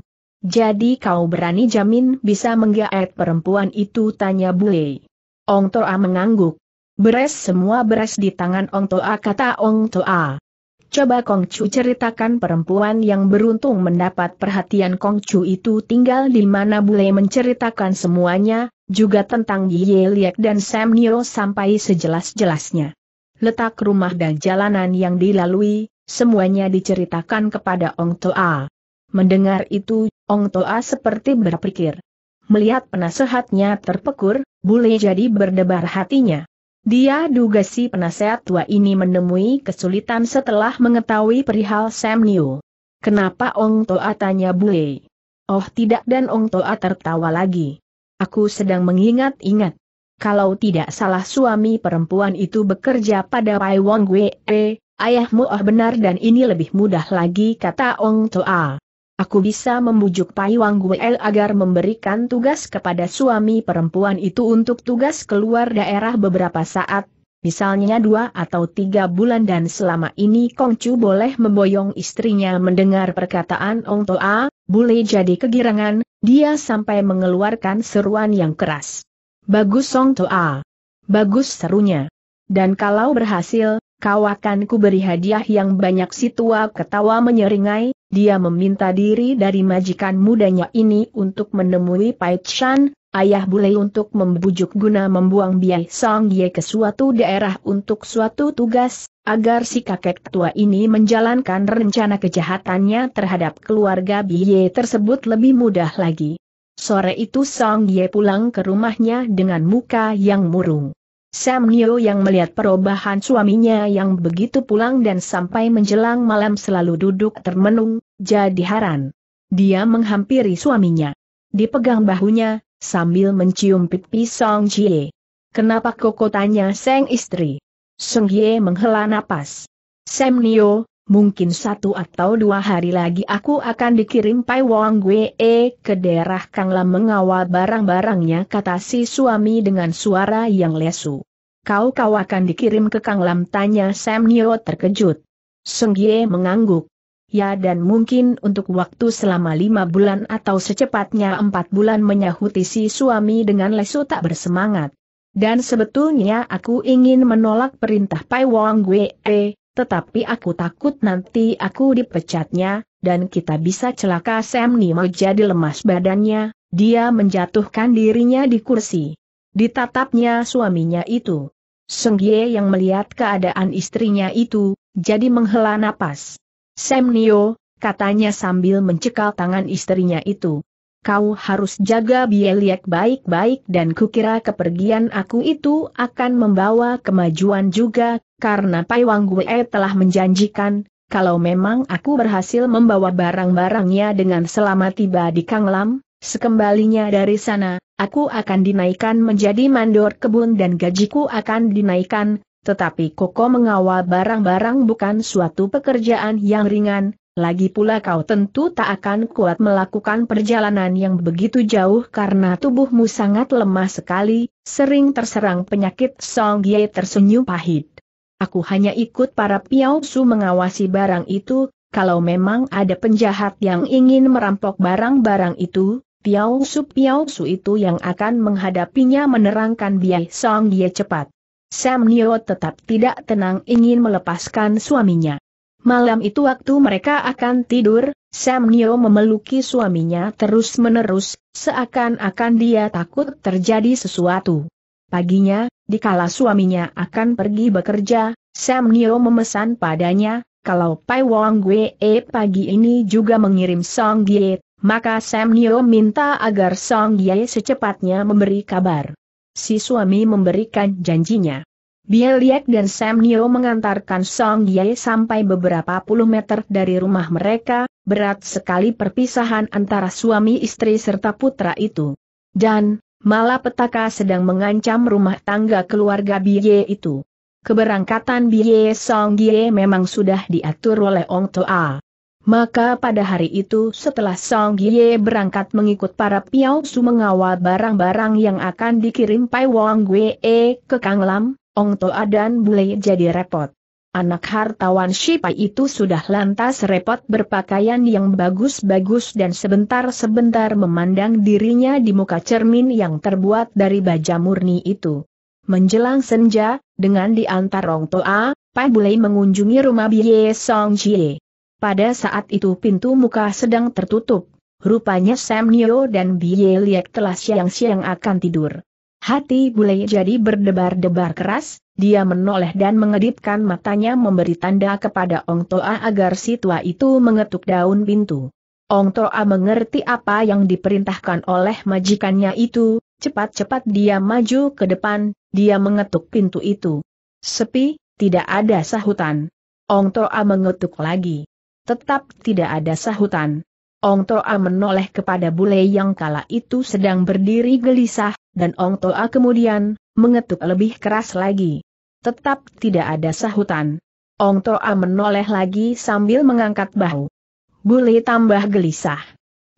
Jadi kau berani jamin bisa menggaet perempuan itu tanya Bule. Ong Toa mengangguk. Beres semua beres di tangan Ong Toa kata Ong Toa. Coba Kong Chu ceritakan perempuan yang beruntung mendapat perhatian Kong Chu itu tinggal di mana Bule menceritakan semuanya, juga tentang Ye Liek dan Sam Nio sampai sejelas-jelasnya. Letak rumah dan jalanan yang dilalui, semuanya diceritakan kepada Ong Toa. Mendengar itu, Ong Toa seperti berpikir. Melihat penasehatnya terpekur, bule jadi berdebar hatinya. Dia duga si penasehat tua ini menemui kesulitan setelah mengetahui perihal Sam Niu. Kenapa Ong Toa tanya bule? Oh tidak dan Ong Toa tertawa lagi. Aku sedang mengingat-ingat. Kalau tidak salah suami perempuan itu bekerja pada Pai Wong Wee, eh, ayahmu oh benar dan ini lebih mudah lagi kata Ong Toa. Aku bisa membujuk Pai Wang Guel agar memberikan tugas kepada suami perempuan itu untuk tugas keluar daerah beberapa saat, misalnya dua atau tiga bulan dan selama ini Kong Chu boleh memboyong istrinya mendengar perkataan Ong Toa, boleh jadi kegirangan, dia sampai mengeluarkan seruan yang keras. Bagus Ong Toa. Bagus serunya. Dan kalau berhasil, kau akan kuberi hadiah yang banyak si tua ketawa menyeringai, dia meminta diri dari majikan mudanya ini untuk menemui Pai Chan, ayah bule untuk membujuk guna membuang biaya Song Ye ke suatu daerah untuk suatu tugas, agar si kakek tua ini menjalankan rencana kejahatannya terhadap keluarga biye tersebut lebih mudah lagi. Sore itu Song Ye pulang ke rumahnya dengan muka yang murung. Sam Neo yang melihat perubahan suaminya yang begitu pulang dan sampai menjelang malam selalu duduk termenung, jadi heran. Dia menghampiri suaminya. Dipegang bahunya, sambil mencium pipi Song Jie. Kenapa koko tanya Seng istri? Song Jie menghela napas. Sam Neo, mungkin satu atau dua hari lagi aku akan dikirim Pai Wong Gue ke daerah Kang Lam mengawal barang-barangnya kata si suami dengan suara yang lesu. Kau kau akan dikirim ke Kanglam tanya Sam Nio terkejut. Ye mengangguk. Ya dan mungkin untuk waktu selama lima bulan atau secepatnya empat bulan menyahuti si suami dengan lesu tak bersemangat. Dan sebetulnya aku ingin menolak perintah Pai Wong e, eh, tetapi aku takut nanti aku dipecatnya, dan kita bisa celaka Sam mau jadi lemas badannya, dia menjatuhkan dirinya di kursi. Ditatapnya suaminya itu. Senggie yang melihat keadaan istrinya itu, jadi menghela napas. Sam Nio, katanya sambil mencekal tangan istrinya itu. Kau harus jaga Bieliek baik-baik dan kukira kepergian aku itu akan membawa kemajuan juga, karena Pai Wang Gue telah menjanjikan, kalau memang aku berhasil membawa barang-barangnya dengan selamat tiba di Kang Lam, Sekembalinya dari sana, aku akan dinaikkan menjadi mandor kebun dan gajiku akan dinaikkan, tetapi Koko mengawal barang-barang bukan suatu pekerjaan yang ringan, lagi pula kau tentu tak akan kuat melakukan perjalanan yang begitu jauh karena tubuhmu sangat lemah sekali, sering terserang penyakit Song Ye tersenyum pahit. Aku hanya ikut para su mengawasi barang itu, kalau memang ada penjahat yang ingin merampok barang-barang itu, Piao Su Piao Su itu yang akan menghadapinya menerangkan Biai Song Ye cepat. Sam Nio tetap tidak tenang ingin melepaskan suaminya. Malam itu waktu mereka akan tidur, Sam Nio memeluki suaminya terus-menerus, seakan-akan dia takut terjadi sesuatu. Paginya, dikala suaminya akan pergi bekerja, Sam Nio memesan padanya, kalau Pai Wong Gwe pagi ini juga mengirim Song Gie maka Sam Nio minta agar Song Ye secepatnya memberi kabar. Si suami memberikan janjinya. Bieliek dan Sam Nio mengantarkan Song Ye sampai beberapa puluh meter dari rumah mereka, berat sekali perpisahan antara suami istri serta putra itu. Dan, malapetaka sedang mengancam rumah tangga keluarga Bie itu. Keberangkatan Bie Song Ye memang sudah diatur oleh Ong Toa. Maka pada hari itu setelah Song Ye berangkat mengikut para Piao Su mengawal barang-barang yang akan dikirim Pai Wong Gue e ke Kang Lam, Ong Toa dan Bule jadi repot. Anak hartawan Shipai itu sudah lantas repot berpakaian yang bagus-bagus dan sebentar-sebentar memandang dirinya di muka cermin yang terbuat dari baja murni itu. Menjelang senja, dengan diantar Ong Toa, Pai Bule mengunjungi rumah Biye Song Jie. Pada saat itu pintu muka sedang tertutup. Rupanya Sam Nio dan Bie Liek telah siang-siang akan tidur. Hati bule jadi berdebar-debar keras, dia menoleh dan mengedipkan matanya memberi tanda kepada Ong Toa agar si tua itu mengetuk daun pintu. Ong Toa mengerti apa yang diperintahkan oleh majikannya itu, cepat-cepat dia maju ke depan, dia mengetuk pintu itu. Sepi, tidak ada sahutan. Ong Toa mengetuk lagi tetap tidak ada sahutan. Ong Toa menoleh kepada bule yang kala itu sedang berdiri gelisah, dan Ong Toa kemudian, mengetuk lebih keras lagi. Tetap tidak ada sahutan. Ong Toa menoleh lagi sambil mengangkat bahu. Bule tambah gelisah.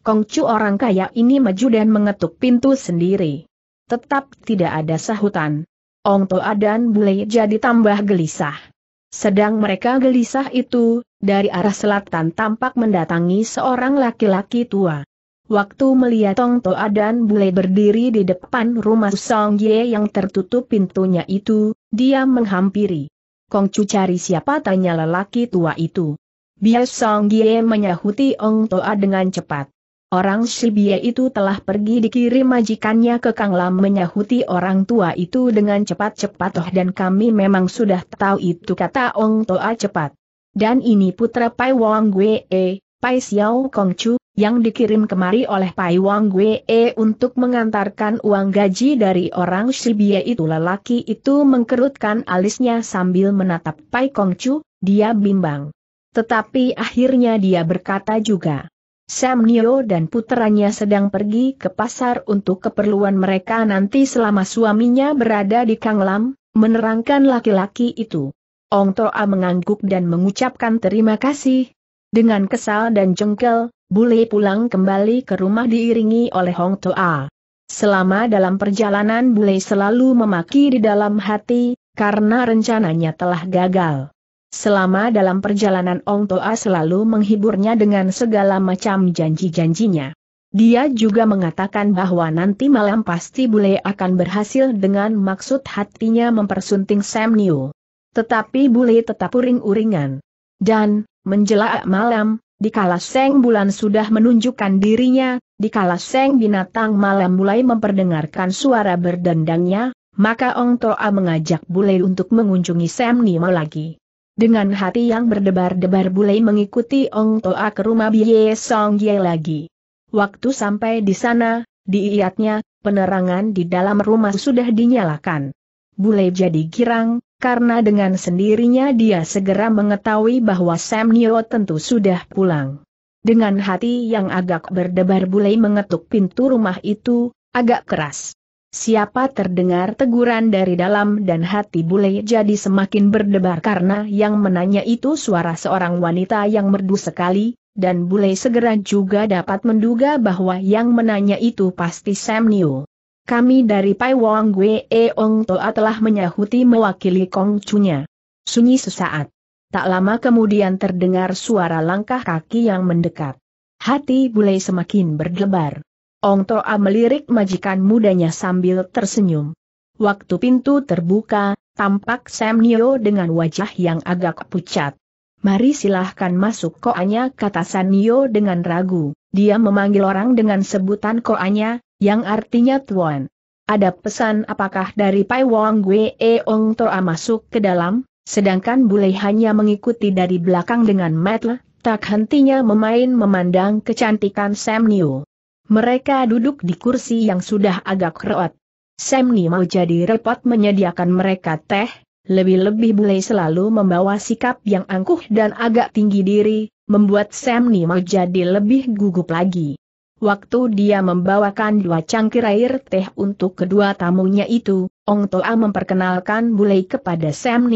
Kongcu orang kaya ini maju dan mengetuk pintu sendiri. Tetap tidak ada sahutan. Ong Toa dan bule jadi tambah gelisah. Sedang mereka gelisah itu, dari arah selatan tampak mendatangi seorang laki-laki tua. Waktu melihat Tong Toa dan Bule berdiri di depan rumah Song Ye yang tertutup pintunya itu, dia menghampiri. Kong Chu cari siapa tanya lelaki tua itu. Bias Song Ye menyahuti Ong Toa dengan cepat. Orang Silbia itu telah pergi dikirim majikannya ke Kang Lam menyahuti orang tua itu dengan cepat-cepat oh dan kami memang sudah tahu itu kata Ong Toa cepat. Dan ini putra Pai Wang Gue, eh, Pai Xiao Kong Chu, yang dikirim kemari oleh Pai Wang Gue eh, untuk mengantarkan uang gaji dari orang Silbia itu lelaki itu mengkerutkan alisnya sambil menatap Pai Kong Chu, dia bimbang. Tetapi akhirnya dia berkata juga. Sam Nio dan puteranya sedang pergi ke pasar untuk keperluan mereka nanti selama suaminya berada di Kang Lam, menerangkan laki-laki itu. Ong Toa mengangguk dan mengucapkan terima kasih. Dengan kesal dan jengkel, Bule pulang kembali ke rumah diiringi oleh Hong Toa. Selama dalam perjalanan Bule selalu memaki di dalam hati, karena rencananya telah gagal. Selama dalam perjalanan Ong Toa selalu menghiburnya dengan segala macam janji-janjinya. Dia juga mengatakan bahwa nanti malam pasti Bule akan berhasil dengan maksud hatinya mempersunting Sam Niu. Tetapi Bule tetap uring-uringan. Dan, menjelak malam, dikala Seng Bulan sudah menunjukkan dirinya, dikala Seng Binatang malam mulai memperdengarkan suara berdendangnya, maka Ong Toa mengajak Bule untuk mengunjungi Sam Niu lagi. Dengan hati yang berdebar-debar bule mengikuti Ong Toa ke rumah Bie Song Ye lagi. Waktu sampai di sana, diiatnya, penerangan di dalam rumah sudah dinyalakan. Bule jadi girang, karena dengan sendirinya dia segera mengetahui bahwa Sam Nio tentu sudah pulang. Dengan hati yang agak berdebar bule mengetuk pintu rumah itu, agak keras. Siapa terdengar teguran dari dalam dan hati bule jadi semakin berdebar karena yang menanya itu suara seorang wanita yang merdu sekali, dan bule segera juga dapat menduga bahwa yang menanya itu pasti Sam Niu. Kami dari Pai Wong E Eong Toa telah menyahuti mewakili Kong Chunya. Sunyi sesaat. Tak lama kemudian terdengar suara langkah kaki yang mendekat. Hati bule semakin berdebar. Ong Toa melirik majikan mudanya sambil tersenyum. Waktu pintu terbuka, tampak Sam Nio dengan wajah yang agak pucat. Mari silahkan masuk koanya kata Sam Nio dengan ragu. Dia memanggil orang dengan sebutan koanya, yang artinya tuan. Ada pesan apakah dari Pai Wong Gue Ong Toa masuk ke dalam, sedangkan Bule hanya mengikuti dari belakang dengan mata, tak hentinya memain memandang kecantikan Sam Nio. Mereka duduk di kursi yang sudah agak reot. Semni mau jadi repot menyediakan mereka teh, lebih-lebih Bule selalu membawa sikap yang angkuh dan agak tinggi diri, membuat Semni mau jadi lebih gugup lagi. Waktu dia membawakan dua cangkir air teh untuk kedua tamunya itu, Ong Toa memperkenalkan Bule kepada Sam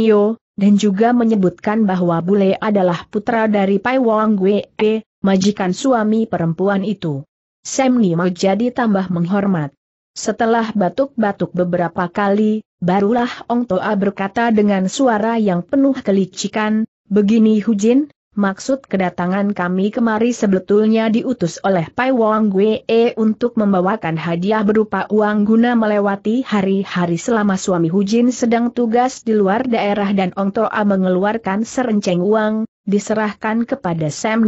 dan juga menyebutkan bahwa Bule adalah putra dari Pai Wong Gue, majikan suami perempuan itu. Sam Nimo jadi tambah menghormat. Setelah batuk-batuk beberapa kali, barulah Ong Toa berkata dengan suara yang penuh kelicikan, begini Hujin, maksud kedatangan kami kemari sebetulnya diutus oleh Pai Wong Wei e untuk membawakan hadiah berupa uang guna melewati hari-hari selama suami Hujin sedang tugas di luar daerah dan Ong Toa mengeluarkan serenceng uang, diserahkan kepada Sam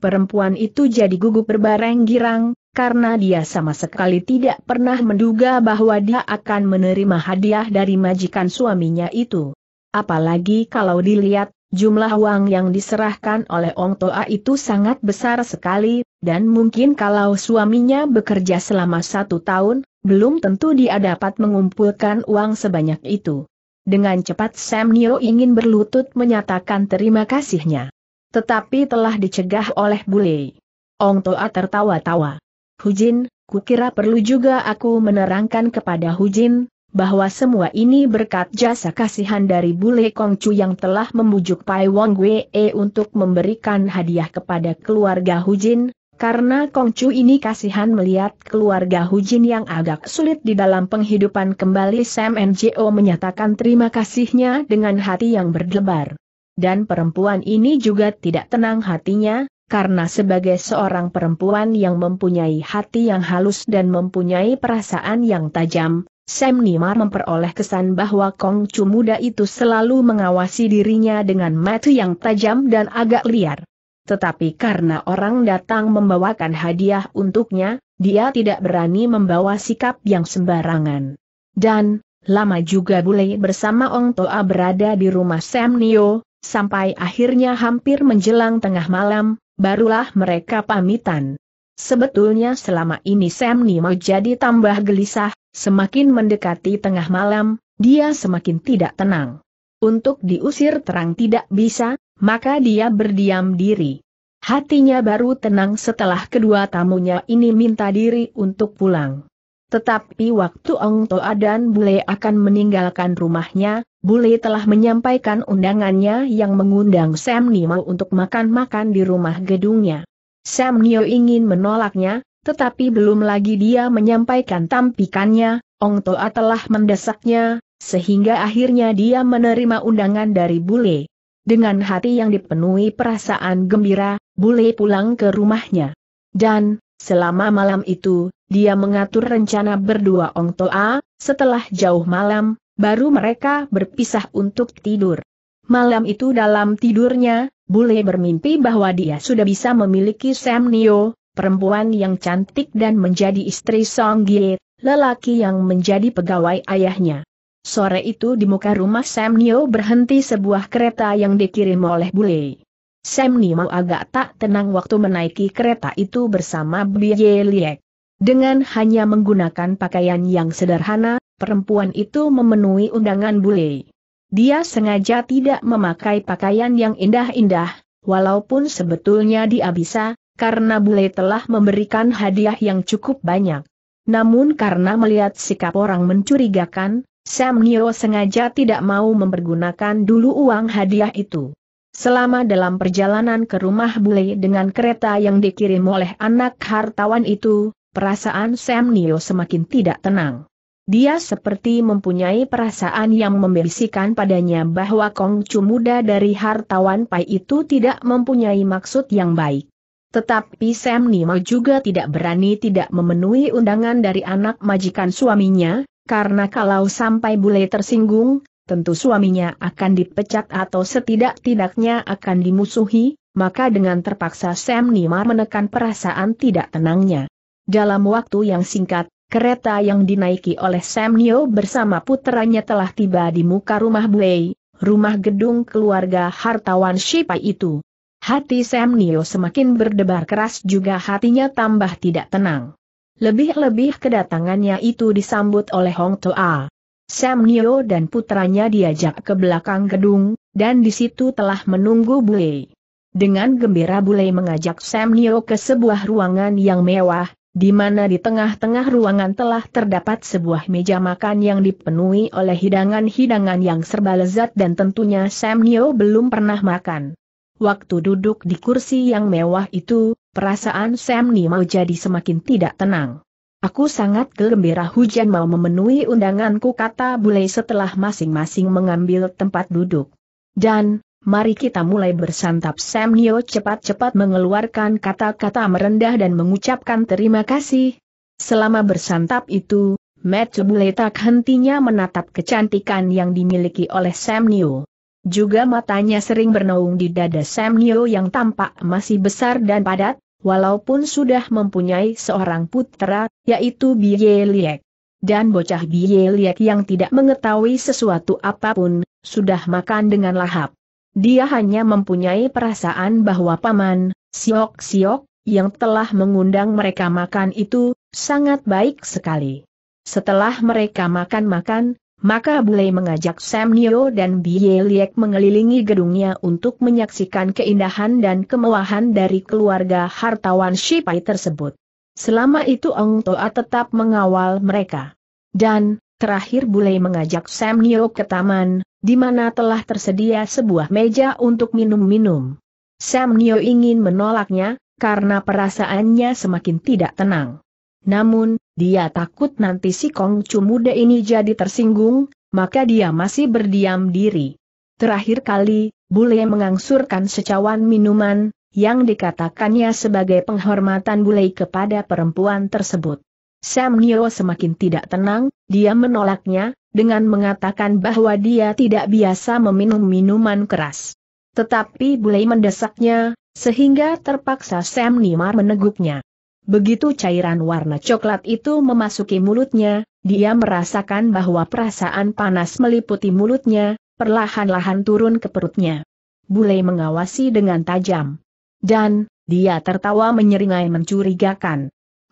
Perempuan itu jadi gugup berbareng girang, karena dia sama sekali tidak pernah menduga bahwa dia akan menerima hadiah dari majikan suaminya itu. Apalagi kalau dilihat, jumlah uang yang diserahkan oleh Ong Toa itu sangat besar sekali, dan mungkin kalau suaminya bekerja selama satu tahun, belum tentu dia dapat mengumpulkan uang sebanyak itu. Dengan cepat Sam Nio ingin berlutut menyatakan terima kasihnya. Tetapi telah dicegah oleh bule. Ong Toa tertawa-tawa. Hujin, kukira perlu juga aku menerangkan kepada Hujin, bahwa semua ini berkat jasa kasihan dari Bule Chu yang telah membujuk Pai Wong Wee untuk memberikan hadiah kepada keluarga Hujin, karena Kong Chu ini kasihan melihat keluarga Hujin yang agak sulit di dalam penghidupan kembali Sam NGO menyatakan terima kasihnya dengan hati yang berdebar. Dan perempuan ini juga tidak tenang hatinya, karena sebagai seorang perempuan yang mempunyai hati yang halus dan mempunyai perasaan yang tajam, Sam Nimar memperoleh kesan bahwa Kong Chu muda itu selalu mengawasi dirinya dengan mata yang tajam dan agak liar. Tetapi karena orang datang membawakan hadiah untuknya, dia tidak berani membawa sikap yang sembarangan. Dan, lama juga Bule bersama Ong Toa berada di rumah Sam Nio, Sampai akhirnya hampir menjelang tengah malam, barulah mereka pamitan. Sebetulnya selama ini Sam Nimo jadi tambah gelisah, semakin mendekati tengah malam, dia semakin tidak tenang. Untuk diusir terang tidak bisa, maka dia berdiam diri. Hatinya baru tenang setelah kedua tamunya ini minta diri untuk pulang. Tetapi waktu Ong Toa dan Bule akan meninggalkan rumahnya, Bule telah menyampaikan undangannya yang mengundang Sam Nio untuk makan-makan di rumah gedungnya. Sam Nio ingin menolaknya, tetapi belum lagi dia menyampaikan tampikannya, Ong Toa telah mendesaknya, sehingga akhirnya dia menerima undangan dari bule. Dengan hati yang dipenuhi perasaan gembira, bule pulang ke rumahnya. Dan, selama malam itu, dia mengatur rencana berdua Ong Toa, setelah jauh malam, baru mereka berpisah untuk tidur. Malam itu dalam tidurnya, Bule bermimpi bahwa dia sudah bisa memiliki Sam Nio, perempuan yang cantik dan menjadi istri Song Gye, lelaki yang menjadi pegawai ayahnya. Sore itu di muka rumah Sam Nio berhenti sebuah kereta yang dikirim oleh Bule. Sam Nio agak tak tenang waktu menaiki kereta itu bersama Bie Liek. Dengan hanya menggunakan pakaian yang sederhana, perempuan itu memenuhi undangan bule. Dia sengaja tidak memakai pakaian yang indah-indah, walaupun sebetulnya dia bisa, karena bule telah memberikan hadiah yang cukup banyak. Namun karena melihat sikap orang mencurigakan, Sam Nio sengaja tidak mau mempergunakan dulu uang hadiah itu. Selama dalam perjalanan ke rumah bule dengan kereta yang dikirim oleh anak hartawan itu, perasaan Sam Nio semakin tidak tenang. Dia seperti mempunyai perasaan yang membisikkan padanya bahwa Kongcu muda dari hartawan Pai itu tidak mempunyai maksud yang baik. Tetapi Sam Neo juga tidak berani tidak memenuhi undangan dari anak majikan suaminya, karena kalau sampai bule tersinggung, tentu suaminya akan dipecat atau setidak-tidaknya akan dimusuhi, maka dengan terpaksa Sam Nima menekan perasaan tidak tenangnya. Dalam waktu yang singkat, kereta yang dinaiki oleh Sam Nio bersama putranya telah tiba di muka rumah Buei, rumah gedung keluarga hartawan Shipa itu. Hati Sam Nio semakin berdebar keras juga hatinya tambah tidak tenang. Lebih-lebih kedatangannya itu disambut oleh Hong Toa. Sam Nio dan putranya diajak ke belakang gedung, dan di situ telah menunggu Buei. Dengan gembira Buley mengajak Sam Nio ke sebuah ruangan yang mewah, di mana di tengah-tengah ruangan telah terdapat sebuah meja makan yang dipenuhi oleh hidangan-hidangan yang serba lezat dan tentunya Sam Nio belum pernah makan. Waktu duduk di kursi yang mewah itu, perasaan Sam Nio jadi semakin tidak tenang. Aku sangat gembira hujan mau memenuhi undanganku kata bule setelah masing-masing mengambil tempat duduk. Dan, mari kita mulai bersantap Sam Nio cepat-cepat mengeluarkan kata-kata merendah dan mengucapkan terima kasih. Selama bersantap itu, Matt Metsubule tak hentinya menatap kecantikan yang dimiliki oleh Sam Nio. Juga matanya sering bernaung di dada Sam Nio yang tampak masih besar dan padat, walaupun sudah mempunyai seorang putra, yaitu Biye Liek. Dan bocah Biye Liek yang tidak mengetahui sesuatu apapun, sudah makan dengan lahap dia hanya mempunyai perasaan bahwa paman, siok-siok, yang telah mengundang mereka makan itu, sangat baik sekali. Setelah mereka makan-makan, maka Bule mengajak Sam Nio dan Bie Liek mengelilingi gedungnya untuk menyaksikan keindahan dan kemewahan dari keluarga hartawan Shipai tersebut. Selama itu Ong Toa tetap mengawal mereka. Dan, terakhir Bule mengajak Sam Nio ke taman, di mana telah tersedia sebuah meja untuk minum-minum. Sam Nio ingin menolaknya, karena perasaannya semakin tidak tenang. Namun, dia takut nanti si Chu muda ini jadi tersinggung, maka dia masih berdiam diri. Terakhir kali, Bule mengangsurkan secawan minuman, yang dikatakannya sebagai penghormatan Bule kepada perempuan tersebut. Sam Nio semakin tidak tenang, dia menolaknya, dengan mengatakan bahwa dia tidak biasa meminum minuman keras. Tetapi Bulei mendesaknya, sehingga terpaksa Sam Nimar meneguknya. Begitu cairan warna coklat itu memasuki mulutnya, dia merasakan bahwa perasaan panas meliputi mulutnya, perlahan-lahan turun ke perutnya. Bulei mengawasi dengan tajam. Dan, dia tertawa menyeringai mencurigakan.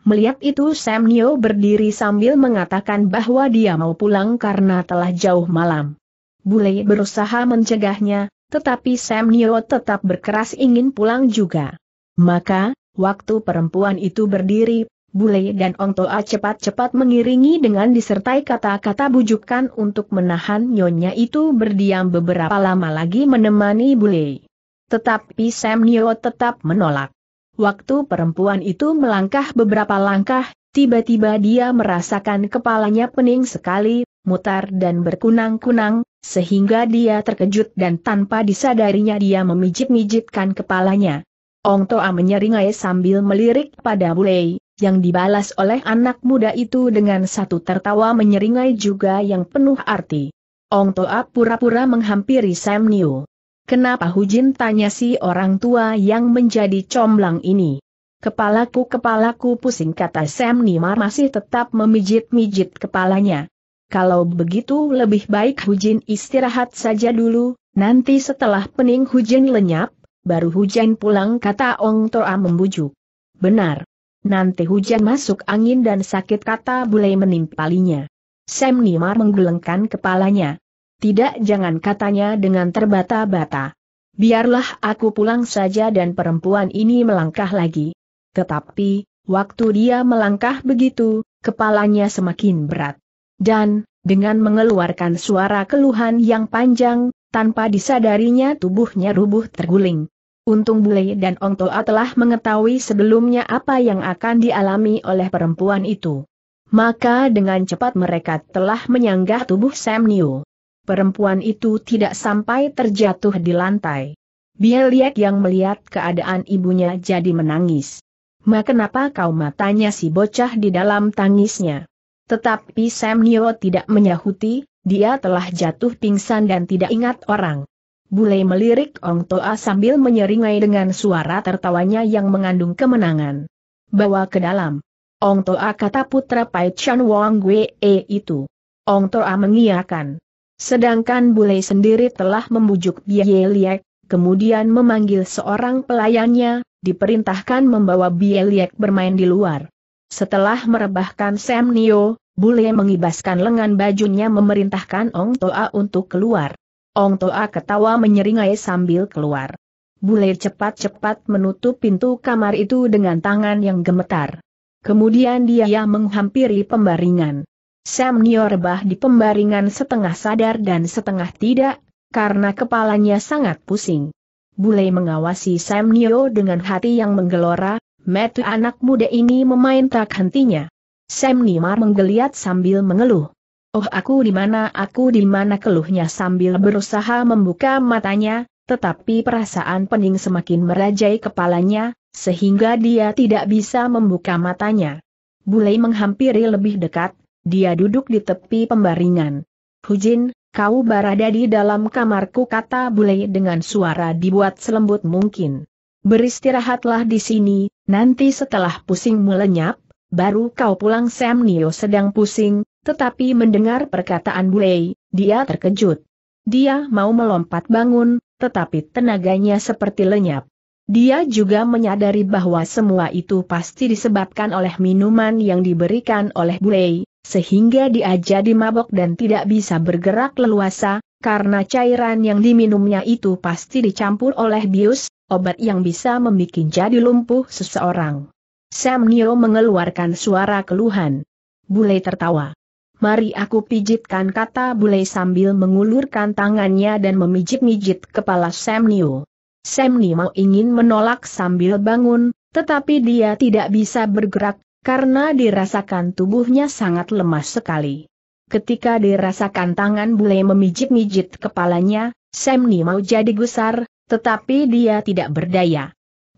Melihat itu Sam Nyo berdiri sambil mengatakan bahwa dia mau pulang karena telah jauh malam. Bule berusaha mencegahnya, tetapi Sam Nyo tetap berkeras ingin pulang juga. Maka, waktu perempuan itu berdiri, Bule dan Ong Toa cepat-cepat mengiringi dengan disertai kata-kata bujukan untuk menahan nyonya itu berdiam beberapa lama lagi menemani Bule. Tetapi Sam Nyo tetap menolak. Waktu perempuan itu melangkah beberapa langkah, tiba-tiba dia merasakan kepalanya pening sekali, mutar dan berkunang-kunang, sehingga dia terkejut dan tanpa disadarinya dia memijit-mijitkan kepalanya. Ong Toa menyeringai sambil melirik pada Bulei, yang dibalas oleh anak muda itu dengan satu tertawa menyeringai juga yang penuh arti. Ong Toa pura-pura menghampiri Sam Niu. Kenapa Hujin tanya si orang tua yang menjadi comblang ini? Kepalaku kepalaku pusing kata Sam Nimar, masih tetap memijit-mijit kepalanya. Kalau begitu lebih baik Hujin istirahat saja dulu, nanti setelah pening Hujin lenyap, baru Hujin pulang kata Ong Toa membujuk. Benar. Nanti Hujin masuk angin dan sakit kata bule menimpalinya. Sam Nimar menggelengkan kepalanya. Tidak jangan katanya dengan terbata-bata. Biarlah aku pulang saja dan perempuan ini melangkah lagi. Tetapi, waktu dia melangkah begitu, kepalanya semakin berat. Dan, dengan mengeluarkan suara keluhan yang panjang, tanpa disadarinya tubuhnya rubuh terguling. Untung Bule dan Ong Toa telah mengetahui sebelumnya apa yang akan dialami oleh perempuan itu. Maka dengan cepat mereka telah menyanggah tubuh Sam Niu perempuan itu tidak sampai terjatuh di lantai. Bieliek yang melihat keadaan ibunya jadi menangis. Ma kenapa kau matanya si bocah di dalam tangisnya? Tetapi Sam Nio tidak menyahuti, dia telah jatuh pingsan dan tidak ingat orang. Bule melirik Ong Toa sambil menyeringai dengan suara tertawanya yang mengandung kemenangan. Bawa ke dalam. Ong Toa kata putra Pai Chan Wang Wei itu. Ong Toa mengiakan. Sedangkan Bule sendiri telah membujuk Bieliek, kemudian memanggil seorang pelayannya, diperintahkan membawa Bieliek bermain di luar. Setelah merebahkan Sam Nio, Bule mengibaskan lengan bajunya memerintahkan Ong Toa untuk keluar. Ong Toa ketawa menyeringai sambil keluar. Bule cepat-cepat menutup pintu kamar itu dengan tangan yang gemetar. Kemudian dia menghampiri pembaringan. Sam Nio rebah di pembaringan setengah sadar dan setengah tidak, karena kepalanya sangat pusing. Bule mengawasi Sam Nio dengan hati yang menggelora, metu anak muda ini memain tak hentinya. Sam Nimar menggeliat sambil mengeluh. Oh aku di mana aku di mana keluhnya sambil berusaha membuka matanya, tetapi perasaan pening semakin merajai kepalanya, sehingga dia tidak bisa membuka matanya. Bule menghampiri lebih dekat, dia duduk di tepi pembaringan. Hujin, kau berada di dalam kamarku kata Bule dengan suara dibuat selembut mungkin. Beristirahatlah di sini, nanti setelah pusingmu lenyap, baru kau pulang Sam Nio sedang pusing, tetapi mendengar perkataan Bule, dia terkejut. Dia mau melompat bangun, tetapi tenaganya seperti lenyap. Dia juga menyadari bahwa semua itu pasti disebabkan oleh minuman yang diberikan oleh Bule, sehingga dia jadi mabok dan tidak bisa bergerak leluasa, karena cairan yang diminumnya itu pasti dicampur oleh bius, obat yang bisa membuat jadi lumpuh seseorang. Sam Nio mengeluarkan suara keluhan. Bule tertawa. Mari aku pijitkan kata bule sambil mengulurkan tangannya dan memijit-mijit kepala Sam Nio. Sam Nio ingin menolak sambil bangun, tetapi dia tidak bisa bergerak, karena dirasakan tubuhnya sangat lemas sekali. Ketika dirasakan tangan bule memijit-mijit kepalanya, Semni mau jadi gusar, tetapi dia tidak berdaya.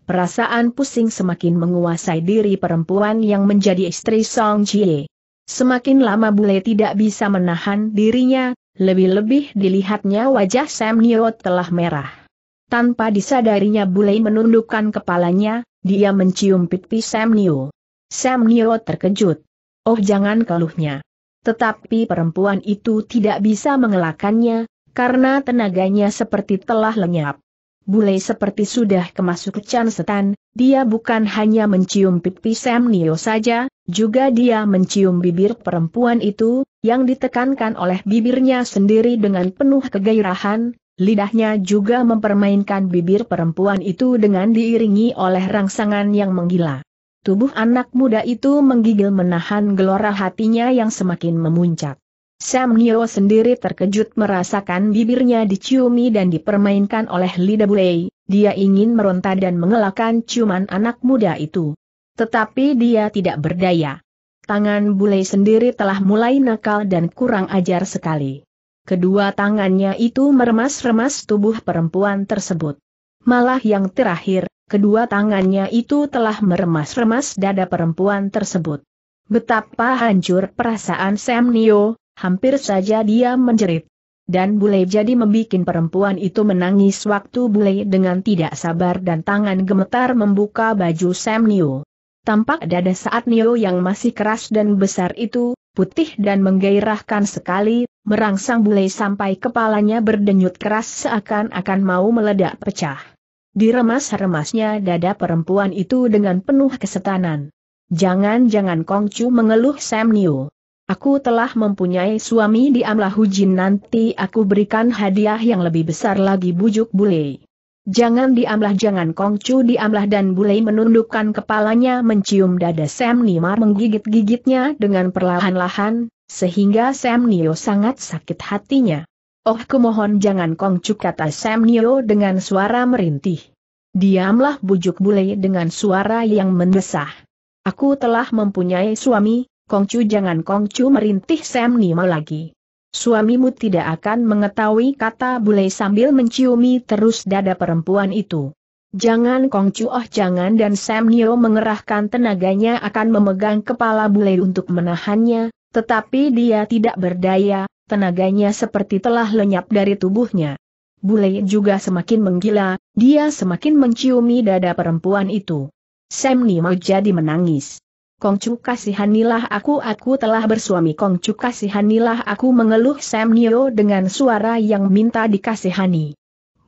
Perasaan pusing semakin menguasai diri perempuan yang menjadi istri Song Jie. Semakin lama bule tidak bisa menahan dirinya, lebih-lebih dilihatnya wajah Sam Nio telah merah. Tanpa disadarinya bule menundukkan kepalanya, dia mencium pipi Sam Nio. Sam Nio terkejut. Oh jangan keluhnya. Tetapi perempuan itu tidak bisa mengelakannya, karena tenaganya seperti telah lenyap. Bule seperti sudah kemasuk Setan, dia bukan hanya mencium pipi Sam Nio saja, juga dia mencium bibir perempuan itu, yang ditekankan oleh bibirnya sendiri dengan penuh kegairahan, lidahnya juga mempermainkan bibir perempuan itu dengan diiringi oleh rangsangan yang menggila. Tubuh anak muda itu menggigil menahan gelora hatinya yang semakin memuncak. Sam Nyo sendiri terkejut merasakan bibirnya diciumi dan dipermainkan oleh Lida bulei, dia ingin meronta dan mengelakkan ciuman anak muda itu. Tetapi dia tidak berdaya. Tangan Buley sendiri telah mulai nakal dan kurang ajar sekali. Kedua tangannya itu meremas-remas tubuh perempuan tersebut. Malah yang terakhir, kedua tangannya itu telah meremas-remas dada perempuan tersebut. Betapa hancur perasaan Sam Nio, hampir saja dia menjerit. Dan Bule jadi membuat perempuan itu menangis waktu Bule dengan tidak sabar dan tangan gemetar membuka baju Sam Nio. Tampak dada saat Nio yang masih keras dan besar itu, putih dan menggairahkan sekali, merangsang Bule sampai kepalanya berdenyut keras seakan-akan mau meledak pecah. Diremas-remasnya dada perempuan itu dengan penuh kesetanan. Jangan-jangan Kongcu mengeluh Sam Niu. Aku telah mempunyai suami di diamlah Hujin nanti aku berikan hadiah yang lebih besar lagi bujuk bule. Jangan diamlah jangan Kongcu diamlah dan bule menundukkan kepalanya mencium dada Sam Nimar menggigit-gigitnya dengan perlahan-lahan, sehingga Sam Nio sangat sakit hatinya. Oh kemohon jangan kongcuk kata Sam Nio dengan suara merintih. Diamlah bujuk bule dengan suara yang mendesah. Aku telah mempunyai suami, Kongcu jangan Kongcu merintih Sam Nio lagi. Suamimu tidak akan mengetahui kata bule sambil menciumi terus dada perempuan itu. Jangan Kongcu oh jangan dan Sam Nio mengerahkan tenaganya akan memegang kepala bule untuk menahannya, tetapi dia tidak berdaya, tenaganya seperti telah lenyap dari tubuhnya. Bule juga semakin menggila, dia semakin menciumi dada perempuan itu. Sam mau jadi menangis. Kongcu kasihanilah aku aku telah bersuami Kongcu kasihanilah aku mengeluh Sam Nio dengan suara yang minta dikasihani.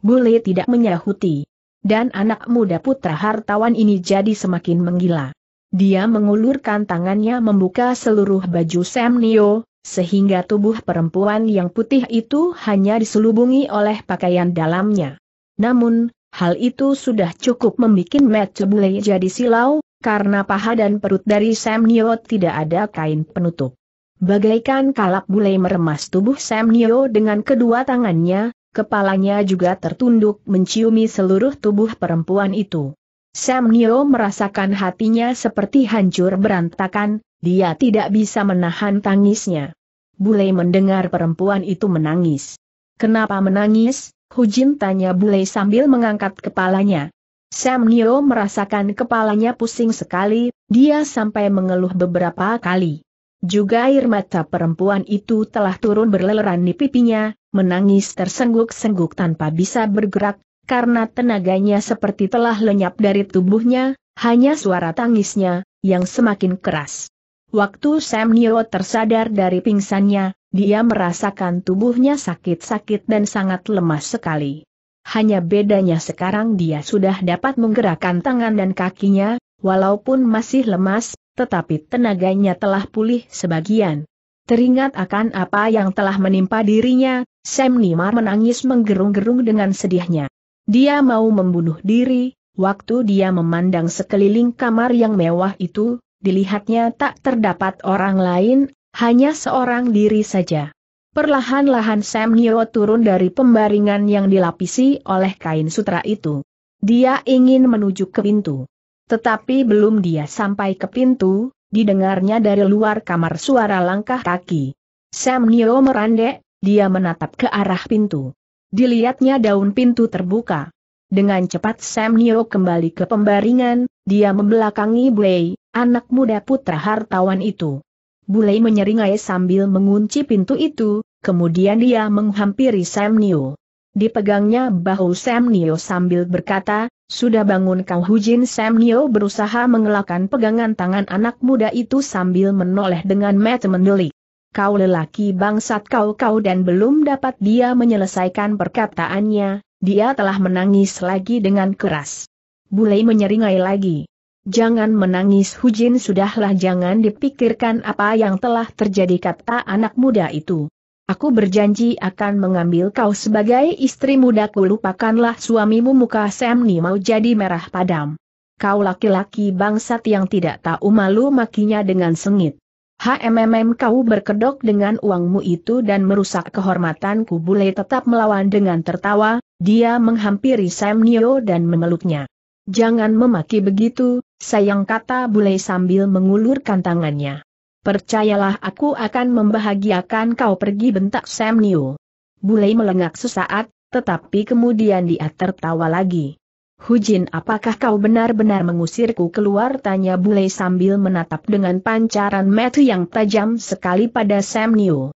Bule tidak menyahuti. Dan anak muda putra hartawan ini jadi semakin menggila. Dia mengulurkan tangannya membuka seluruh baju Sam Nio, sehingga tubuh perempuan yang putih itu hanya diselubungi oleh pakaian dalamnya. Namun, hal itu sudah cukup membuat Metcebule jadi silau, karena paha dan perut dari Sam Nio tidak ada kain penutup. Bagaikan kalap bule meremas tubuh Sam Nio dengan kedua tangannya, kepalanya juga tertunduk menciumi seluruh tubuh perempuan itu. Sam Nio merasakan hatinya seperti hancur berantakan, dia tidak bisa menahan tangisnya. Bule mendengar perempuan itu menangis. Kenapa menangis? Hujin tanya Bule sambil mengangkat kepalanya. Sam Nio merasakan kepalanya pusing sekali, dia sampai mengeluh beberapa kali. Juga air mata perempuan itu telah turun berleleran di pipinya, menangis tersengguk-sengguk tanpa bisa bergerak, karena tenaganya seperti telah lenyap dari tubuhnya, hanya suara tangisnya, yang semakin keras. Waktu Sam Nio tersadar dari pingsannya, dia merasakan tubuhnya sakit-sakit dan sangat lemas sekali. Hanya bedanya sekarang dia sudah dapat menggerakkan tangan dan kakinya, walaupun masih lemas, tetapi tenaganya telah pulih sebagian. Teringat akan apa yang telah menimpa dirinya, Sam Nimar menangis menggerung-gerung dengan sedihnya. Dia mau membunuh diri, waktu dia memandang sekeliling kamar yang mewah itu, dilihatnya tak terdapat orang lain, hanya seorang diri saja. Perlahan-lahan Sam Nyo turun dari pembaringan yang dilapisi oleh kain sutra itu. Dia ingin menuju ke pintu. Tetapi belum dia sampai ke pintu, didengarnya dari luar kamar suara langkah kaki. Sam Nyo merandek, dia menatap ke arah pintu. Dilihatnya daun pintu terbuka. Dengan cepat Sam Nyo kembali ke pembaringan, dia membelakangi Blay, anak muda putra hartawan itu. Bule menyeringai sambil mengunci pintu itu, kemudian dia menghampiri Sam Neo. Dipegangnya bahu Sam Neo sambil berkata, sudah bangun kau Hujin Sam Neo berusaha mengelakkan pegangan tangan anak muda itu sambil menoleh dengan mata mendelik. Kau lelaki bangsat kau-kau dan belum dapat dia menyelesaikan perkataannya, dia telah menangis lagi dengan keras. Bule menyeringai lagi. Jangan menangis Hujin sudahlah jangan dipikirkan apa yang telah terjadi kata anak muda itu. Aku berjanji akan mengambil kau sebagai istri mudaku lupakanlah suamimu muka Sam mau jadi merah padam. Kau laki-laki bangsat yang tidak tahu malu makinya dengan sengit. HMMM kau berkedok dengan uangmu itu dan merusak kehormatanku bule tetap melawan dengan tertawa, dia menghampiri Sam Nio dan memeluknya. Jangan memaki begitu, sayang kata bule sambil mengulurkan tangannya. Percayalah aku akan membahagiakan kau pergi bentak Sam Niu. Bule melengak sesaat, tetapi kemudian dia tertawa lagi. Hujin apakah kau benar-benar mengusirku keluar tanya bule sambil menatap dengan pancaran mata yang tajam sekali pada Sam Niu.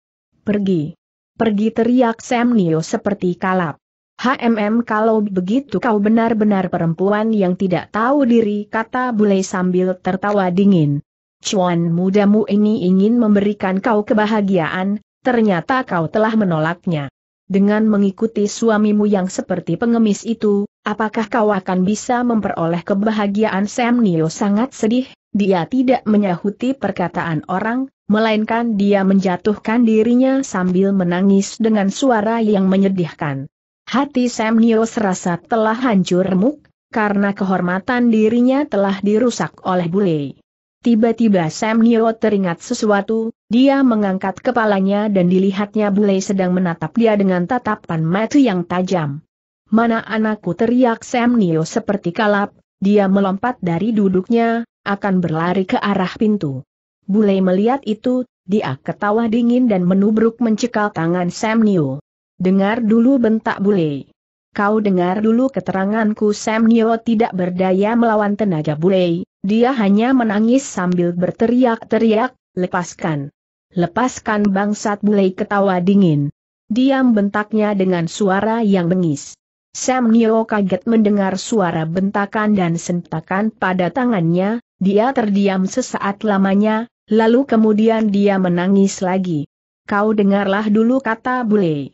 Pergi. Pergi teriak Sam Niu seperti kalap. HMM kalau begitu kau benar-benar perempuan yang tidak tahu diri kata bule sambil tertawa dingin. Cuan mudamu ini ingin memberikan kau kebahagiaan, ternyata kau telah menolaknya. Dengan mengikuti suamimu yang seperti pengemis itu, apakah kau akan bisa memperoleh kebahagiaan Sam Nio sangat sedih? Dia tidak menyahuti perkataan orang, melainkan dia menjatuhkan dirinya sambil menangis dengan suara yang menyedihkan. Hati Sam Nio serasa telah hancur remuk, karena kehormatan dirinya telah dirusak oleh bule. Tiba-tiba Sam Nio teringat sesuatu, dia mengangkat kepalanya dan dilihatnya bule sedang menatap dia dengan tatapan mata yang tajam. Mana anakku teriak Sam Nio seperti kalap, dia melompat dari duduknya, akan berlari ke arah pintu. Bule melihat itu, dia ketawa dingin dan menubruk mencekal tangan Sam Nio. Dengar dulu bentak bule. Kau dengar dulu keteranganku Sam Nyo tidak berdaya melawan tenaga bule, dia hanya menangis sambil berteriak-teriak, lepaskan. Lepaskan bangsat bule ketawa dingin. Diam bentaknya dengan suara yang bengis. Sam Nyo kaget mendengar suara bentakan dan sentakan pada tangannya, dia terdiam sesaat lamanya, lalu kemudian dia menangis lagi. Kau dengarlah dulu kata bule.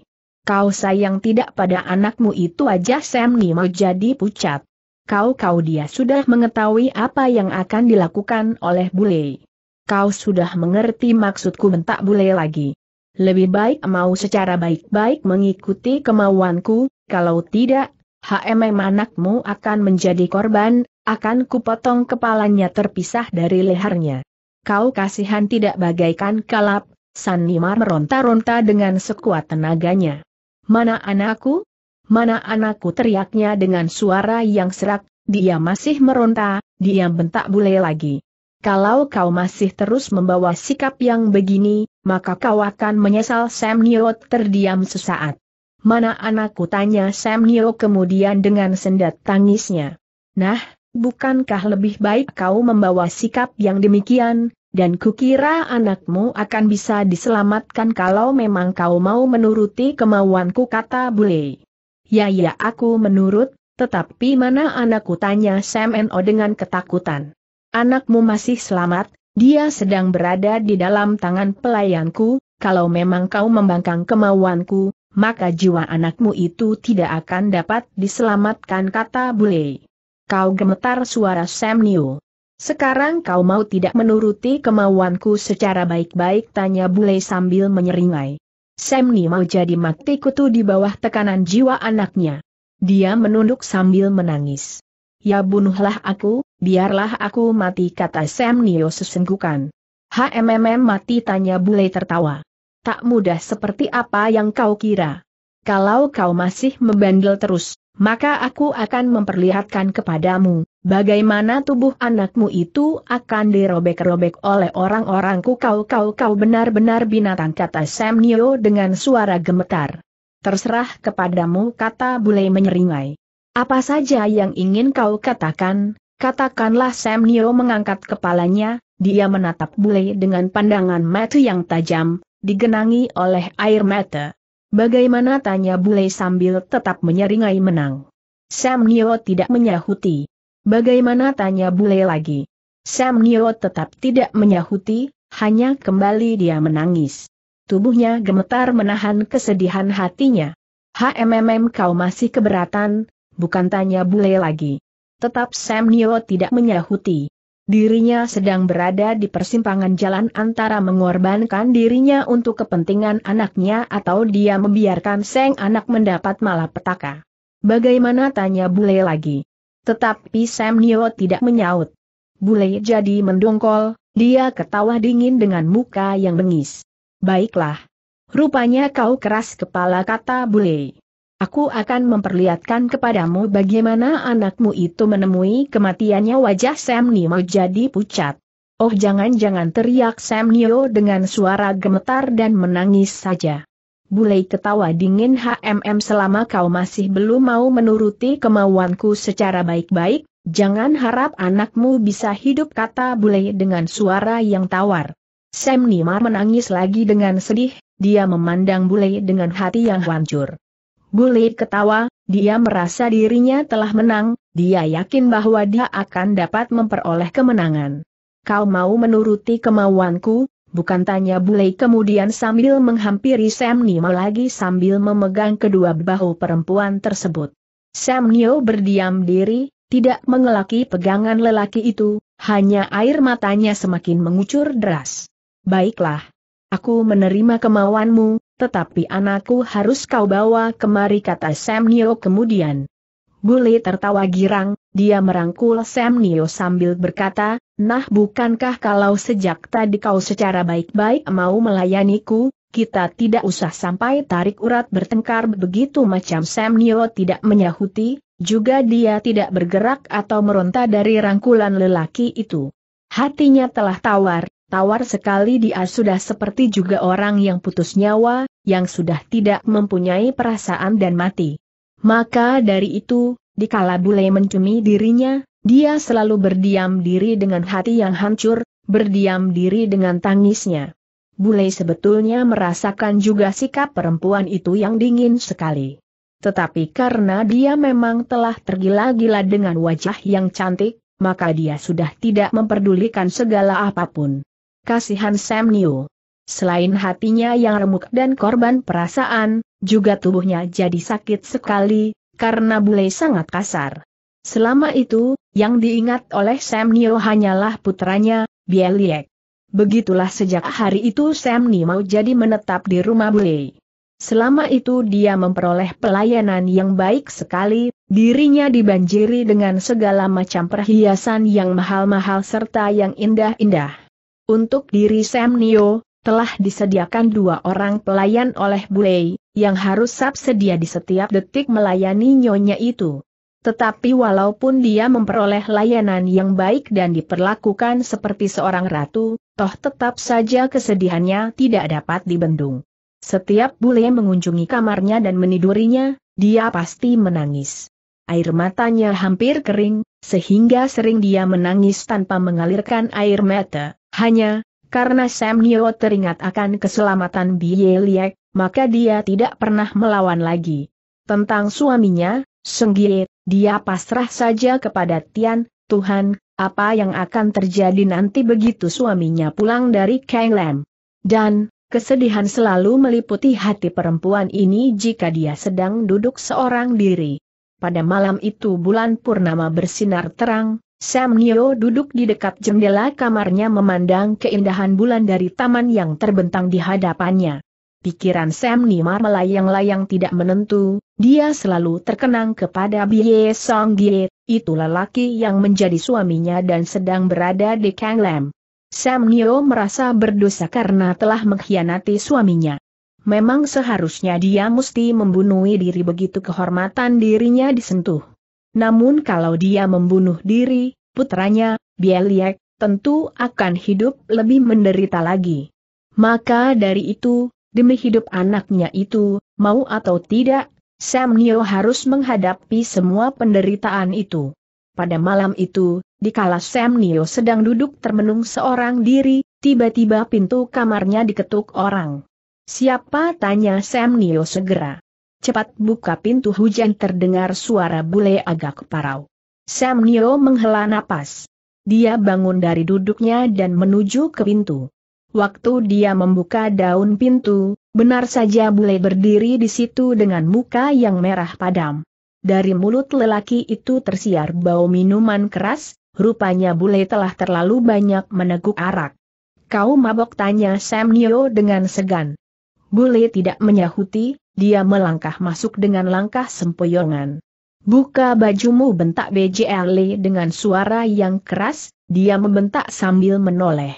Kau sayang tidak pada anakmu itu aja Sam Nimo jadi pucat. Kau-kau dia sudah mengetahui apa yang akan dilakukan oleh bule. Kau sudah mengerti maksudku bentak bule lagi. Lebih baik mau secara baik-baik mengikuti kemauanku, kalau tidak, HMM anakmu akan menjadi korban, akan kupotong kepalanya terpisah dari lehernya. Kau kasihan tidak bagaikan kalap, Sanimar meronta-ronta dengan sekuat tenaganya. Mana anakku? Mana anakku teriaknya dengan suara yang serak, dia masih meronta, dia bentak bule lagi. Kalau kau masih terus membawa sikap yang begini, maka kau akan menyesal Sam Nio terdiam sesaat. Mana anakku tanya Sam Nio kemudian dengan sendat tangisnya. Nah, bukankah lebih baik kau membawa sikap yang demikian, dan kukira anakmu akan bisa diselamatkan kalau memang kau mau menuruti kemauanku kata Bule. Ya ya aku menurut, tetapi mana anakku tanya Sam Eno dengan ketakutan. Anakmu masih selamat, dia sedang berada di dalam tangan pelayanku, kalau memang kau membangkang kemauanku, maka jiwa anakmu itu tidak akan dapat diselamatkan kata Bule. Kau gemetar suara Sam Niu. Sekarang kau mau tidak menuruti kemauanku secara baik-baik tanya bule sambil menyeringai. Semni mau jadi mati kutu di bawah tekanan jiwa anaknya. Dia menunduk sambil menangis. Ya bunuhlah aku, biarlah aku mati kata Semnio sesenggukan. HMMM mati tanya bule tertawa. Tak mudah seperti apa yang kau kira. Kalau kau masih membandel terus, maka aku akan memperlihatkan kepadamu, bagaimana tubuh anakmu itu akan dirobek-robek oleh orang-orangku kau-kau-kau benar-benar binatang kata Sam Nio dengan suara gemetar. Terserah kepadamu kata bule menyeringai. Apa saja yang ingin kau katakan, katakanlah Sam Nio mengangkat kepalanya, dia menatap bule dengan pandangan mata yang tajam, digenangi oleh air mata. Bagaimana tanya bule sambil tetap menyeringai menang. Sam Nio tidak menyahuti. Bagaimana tanya bule lagi. Sam Nio tetap tidak menyahuti, hanya kembali dia menangis. Tubuhnya gemetar menahan kesedihan hatinya. HMMM kau masih keberatan, bukan tanya bule lagi. Tetap Sam Nio tidak menyahuti. Dirinya sedang berada di persimpangan jalan antara mengorbankan dirinya untuk kepentingan anaknya atau dia membiarkan seng anak mendapat malapetaka. Bagaimana tanya Bule lagi? Tetapi Sam Nio tidak menyaut. Bule jadi mendongkol, dia ketawa dingin dengan muka yang bengis. Baiklah. Rupanya kau keras kepala kata Bule. Aku akan memperlihatkan kepadamu bagaimana anakmu itu menemui kematiannya wajah Sam Nio jadi pucat. Oh jangan-jangan teriak Sam Nio dengan suara gemetar dan menangis saja. Bulei ketawa dingin HMM selama kau masih belum mau menuruti kemauanku secara baik-baik, jangan harap anakmu bisa hidup kata Bulei dengan suara yang tawar. Sam Nima menangis lagi dengan sedih, dia memandang Bulei dengan hati yang hancur. Bule ketawa, dia merasa dirinya telah menang, dia yakin bahwa dia akan dapat memperoleh kemenangan. Kau mau menuruti kemauanku, bukan tanya Bule kemudian sambil menghampiri Sam Nio lagi sambil memegang kedua bahu perempuan tersebut. Sam Nio berdiam diri, tidak mengelaki pegangan lelaki itu, hanya air matanya semakin mengucur deras. Baiklah. Aku menerima kemauanmu, tetapi anakku harus kau bawa kemari kata Sam Nio kemudian. Bule tertawa girang, dia merangkul Sam Nio sambil berkata, Nah bukankah kalau sejak tadi kau secara baik-baik mau melayaniku, kita tidak usah sampai tarik urat bertengkar begitu macam Sam Nio tidak menyahuti, juga dia tidak bergerak atau meronta dari rangkulan lelaki itu. Hatinya telah tawar, Tawar sekali dia sudah seperti juga orang yang putus nyawa, yang sudah tidak mempunyai perasaan dan mati. Maka dari itu, dikala bule mencumi dirinya, dia selalu berdiam diri dengan hati yang hancur, berdiam diri dengan tangisnya. Bule sebetulnya merasakan juga sikap perempuan itu yang dingin sekali. Tetapi karena dia memang telah tergila-gila dengan wajah yang cantik, maka dia sudah tidak memperdulikan segala apapun kasihan Sam New. Selain hatinya yang remuk dan korban perasaan, juga tubuhnya jadi sakit sekali, karena bule sangat kasar. Selama itu, yang diingat oleh Sam Niu hanyalah putranya, Bieliek. Begitulah sejak hari itu Sam mau jadi menetap di rumah bule. Selama itu dia memperoleh pelayanan yang baik sekali, dirinya dibanjiri dengan segala macam perhiasan yang mahal-mahal serta yang indah-indah. Untuk diri Sam Nio, telah disediakan dua orang pelayan oleh bule, yang harus sab sedia di setiap detik melayani nyonya itu. Tetapi walaupun dia memperoleh layanan yang baik dan diperlakukan seperti seorang ratu, toh tetap saja kesedihannya tidak dapat dibendung. Setiap bule mengunjungi kamarnya dan menidurinya, dia pasti menangis. Air matanya hampir kering, sehingga sering dia menangis tanpa mengalirkan air mata. Hanya, karena Sam Nyo teringat akan keselamatan Bieliek, Liek, maka dia tidak pernah melawan lagi. Tentang suaminya, Senggie, dia pasrah saja kepada Tian, Tuhan, apa yang akan terjadi nanti begitu suaminya pulang dari Kang Dan, kesedihan selalu meliputi hati perempuan ini jika dia sedang duduk seorang diri. Pada malam itu bulan purnama bersinar terang, Sam Nio duduk di dekat jendela kamarnya memandang keindahan bulan dari taman yang terbentang di hadapannya. Pikiran Sam Nimar melayang-layang tidak menentu, dia selalu terkenang kepada Bie Song Gie, itulah laki yang menjadi suaminya dan sedang berada di Kang Lam. Sam Nio merasa berdosa karena telah mengkhianati suaminya. Memang seharusnya dia mesti membunuh diri begitu kehormatan dirinya disentuh. Namun kalau dia membunuh diri, putranya, Bieliek, tentu akan hidup lebih menderita lagi. Maka dari itu, demi hidup anaknya itu, mau atau tidak, Sam Nyo harus menghadapi semua penderitaan itu. Pada malam itu, dikala Sam Nyo sedang duduk termenung seorang diri, tiba-tiba pintu kamarnya diketuk orang. Siapa tanya Sam Nyo segera cepat buka pintu hujan terdengar suara bule agak parau. Sam Nio menghela napas. Dia bangun dari duduknya dan menuju ke pintu. Waktu dia membuka daun pintu, benar saja bule berdiri di situ dengan muka yang merah padam. Dari mulut lelaki itu tersiar bau minuman keras, rupanya bule telah terlalu banyak meneguk arak. Kau mabok tanya Sam Nio dengan segan. Bule tidak menyahuti, dia melangkah masuk dengan langkah sempoyongan. Buka bajumu bentak BJL e dengan suara yang keras, dia membentak sambil menoleh.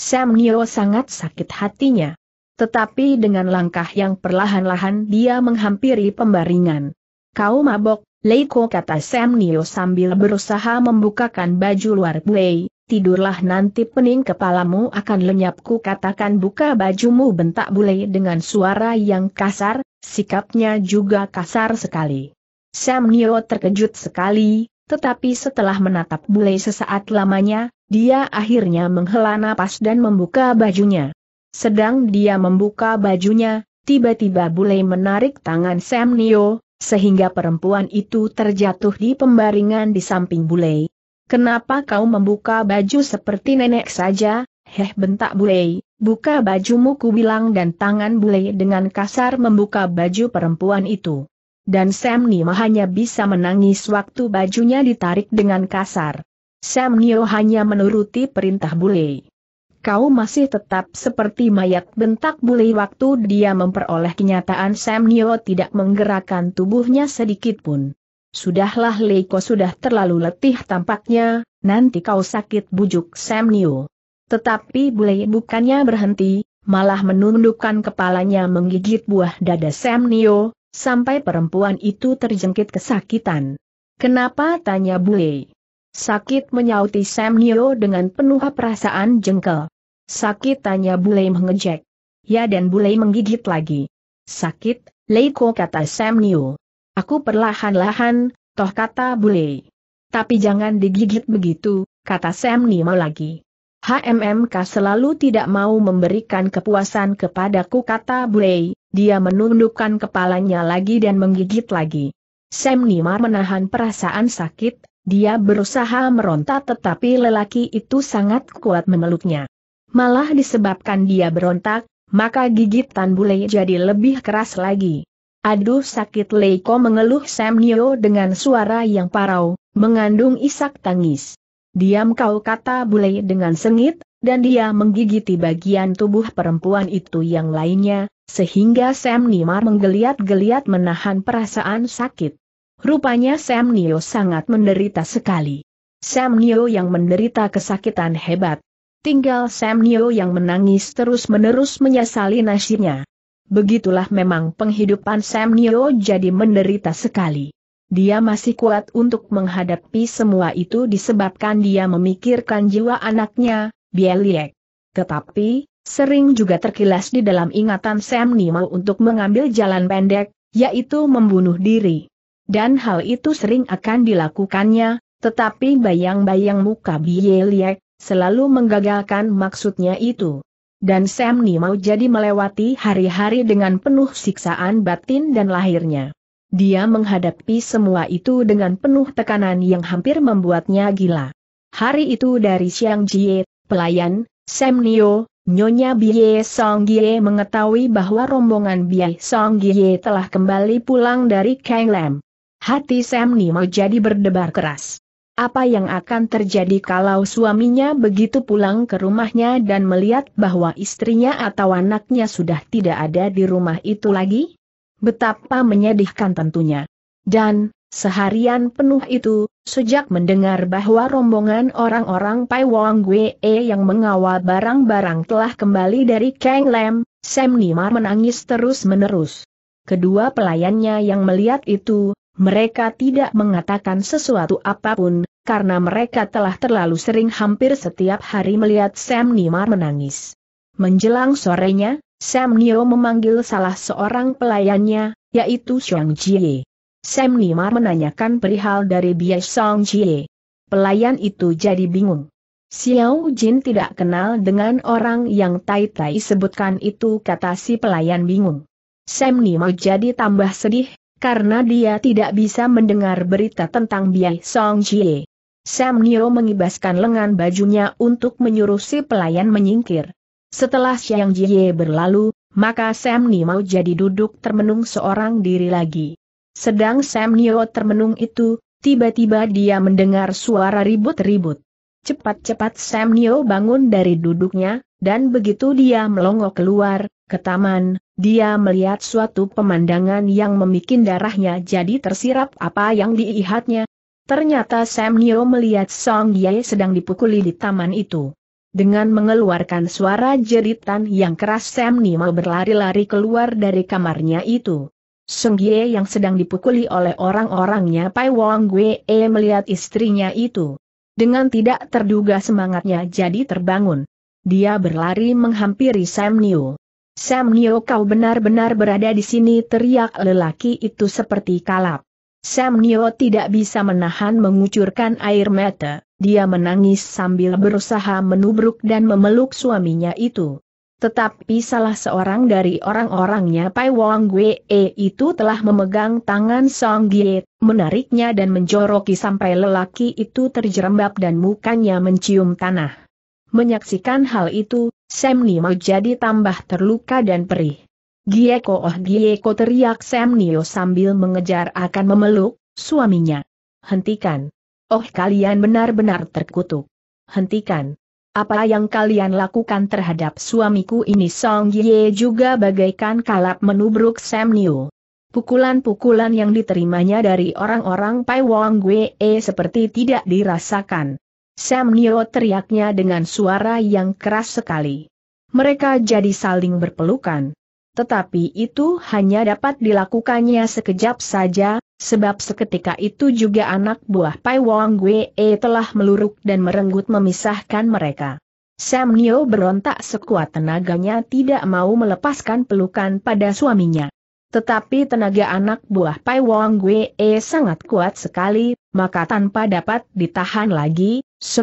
Sam Nio sangat sakit hatinya. Tetapi dengan langkah yang perlahan-lahan dia menghampiri pembaringan. Kau mabok, Leiko kata Sam Nio sambil berusaha membukakan baju luar bule. tidurlah nanti pening kepalamu akan lenyapku katakan buka bajumu bentak bule dengan suara yang kasar, Sikapnya juga kasar sekali. Sam Nio terkejut sekali, tetapi setelah menatap bule sesaat lamanya, dia akhirnya menghela napas dan membuka bajunya. Sedang dia membuka bajunya, tiba-tiba bule menarik tangan Sam Nio, sehingga perempuan itu terjatuh di pembaringan di samping bule. Kenapa kau membuka baju seperti nenek saja, Heh bentak bule, buka bajumu ku bilang dan tangan bule dengan kasar membuka baju perempuan itu. Dan Sam Nio hanya bisa menangis waktu bajunya ditarik dengan kasar. Sam Nio hanya menuruti perintah bule. Kau masih tetap seperti mayat bentak bule waktu dia memperoleh kenyataan Sam Nio tidak menggerakkan tubuhnya sedikit pun. Sudahlah Leiko sudah terlalu letih tampaknya, nanti kau sakit bujuk Sam Nio. Tetapi bule bukannya berhenti, malah menundukkan kepalanya menggigit buah dada Sam Nio, sampai perempuan itu terjengkit kesakitan. Kenapa tanya bule? Sakit menyauti Sam Nio dengan penuh perasaan jengkel. Sakit tanya bule mengejek. Ya dan bule menggigit lagi. Sakit, Leiko kata Sam Nio. Aku perlahan-lahan, toh kata bule. Tapi jangan digigit begitu, kata Sam Nio lagi. HMMK selalu tidak mau memberikan kepuasan kepadaku kata Bulei, dia menundukkan kepalanya lagi dan menggigit lagi. Sam Nimar menahan perasaan sakit, dia berusaha meronta tetapi lelaki itu sangat kuat memeluknya. Malah disebabkan dia berontak, maka gigitan Bulei jadi lebih keras lagi. Aduh sakit Leiko mengeluh Sam Nio dengan suara yang parau, mengandung isak tangis. Diam kau kata bule dengan sengit, dan dia menggigiti bagian tubuh perempuan itu yang lainnya, sehingga Sam Nimar menggeliat-geliat menahan perasaan sakit. Rupanya Sam Nio sangat menderita sekali. Sam Nio yang menderita kesakitan hebat. Tinggal Sam Nio yang menangis terus-menerus menyesali nasibnya. Begitulah memang penghidupan Sam Nio jadi menderita sekali. Dia masih kuat untuk menghadapi semua itu disebabkan dia memikirkan jiwa anaknya, Bieliek. Tetapi, sering juga terkilas di dalam ingatan Sam Nimo untuk mengambil jalan pendek, yaitu membunuh diri. Dan hal itu sering akan dilakukannya, tetapi bayang-bayang muka Bieliek selalu menggagalkan maksudnya itu. Dan Sam Nimo jadi melewati hari-hari dengan penuh siksaan batin dan lahirnya. Dia menghadapi semua itu dengan penuh tekanan yang hampir membuatnya gila. Hari itu dari siang Jie, pelayan, Sam Nio, Nyonya Bie Song Gie mengetahui bahwa rombongan Bie Song Gie telah kembali pulang dari Kang Lam. Hati Sam Nio jadi berdebar keras. Apa yang akan terjadi kalau suaminya begitu pulang ke rumahnya dan melihat bahwa istrinya atau anaknya sudah tidak ada di rumah itu lagi? Betapa menyedihkan tentunya. Dan, seharian penuh itu, sejak mendengar bahwa rombongan orang-orang Pai Wong E yang mengawal barang-barang telah kembali dari Kang Lam, Sam Nimar menangis terus-menerus. Kedua pelayannya yang melihat itu, mereka tidak mengatakan sesuatu apapun, karena mereka telah terlalu sering hampir setiap hari melihat Sam Nimar menangis. Menjelang sorenya, Sam Nio memanggil salah seorang pelayannya, yaitu Song Jie. Sam Nima menanyakan perihal dari Bia Song Jie. Pelayan itu jadi bingung. Xiao Jin tidak kenal dengan orang yang Tai Tai sebutkan itu kata si pelayan bingung. Sam Nima jadi tambah sedih, karena dia tidak bisa mendengar berita tentang Bia Song Jie. Sam Nio mengibaskan lengan bajunya untuk menyuruh si pelayan menyingkir. Setelah siang Jie berlalu, maka Sam Nio jadi duduk termenung seorang diri lagi. Sedang Sam Nio termenung itu, tiba-tiba dia mendengar suara ribut-ribut. Cepat-cepat Sam Nio bangun dari duduknya, dan begitu dia melongo keluar, ke taman, dia melihat suatu pemandangan yang memikin darahnya jadi tersirap apa yang diihatnya. Ternyata Sam Nio melihat Song Ye sedang dipukuli di taman itu. Dengan mengeluarkan suara jeritan yang keras Sam Nima berlari-lari keluar dari kamarnya itu. Sung Ye yang sedang dipukuli oleh orang-orangnya Pai Wong e melihat istrinya itu. Dengan tidak terduga semangatnya jadi terbangun. Dia berlari menghampiri Sam Nio. Sam Nio kau benar-benar berada di sini teriak lelaki itu seperti kalap. Sam Nio tidak bisa menahan mengucurkan air mata, dia menangis sambil berusaha menubruk dan memeluk suaminya itu. Tetapi salah seorang dari orang-orangnya Pai Wong Wei e itu telah memegang tangan Song Gie, menariknya dan menjoroki sampai lelaki itu terjerembab dan mukanya mencium tanah. Menyaksikan hal itu, Sam Nio jadi tambah terluka dan perih. Gieko oh Gieko teriak Sam Nio sambil mengejar akan memeluk suaminya. Hentikan. Oh kalian benar-benar terkutuk. Hentikan. Apa yang kalian lakukan terhadap suamiku ini Song Ye juga bagaikan kalap menubruk Sam Nio. Pukulan-pukulan yang diterimanya dari orang-orang Pai Wong e seperti tidak dirasakan. Sam Nio teriaknya dengan suara yang keras sekali. Mereka jadi saling berpelukan. Tetapi itu hanya dapat dilakukannya sekejap saja, sebab seketika itu juga anak buah Pai Wong e telah meluruk dan merenggut memisahkan mereka. Sam Nio berontak sekuat tenaganya tidak mau melepaskan pelukan pada suaminya. Tetapi tenaga anak buah Pai Wong e sangat kuat sekali, maka tanpa dapat ditahan lagi,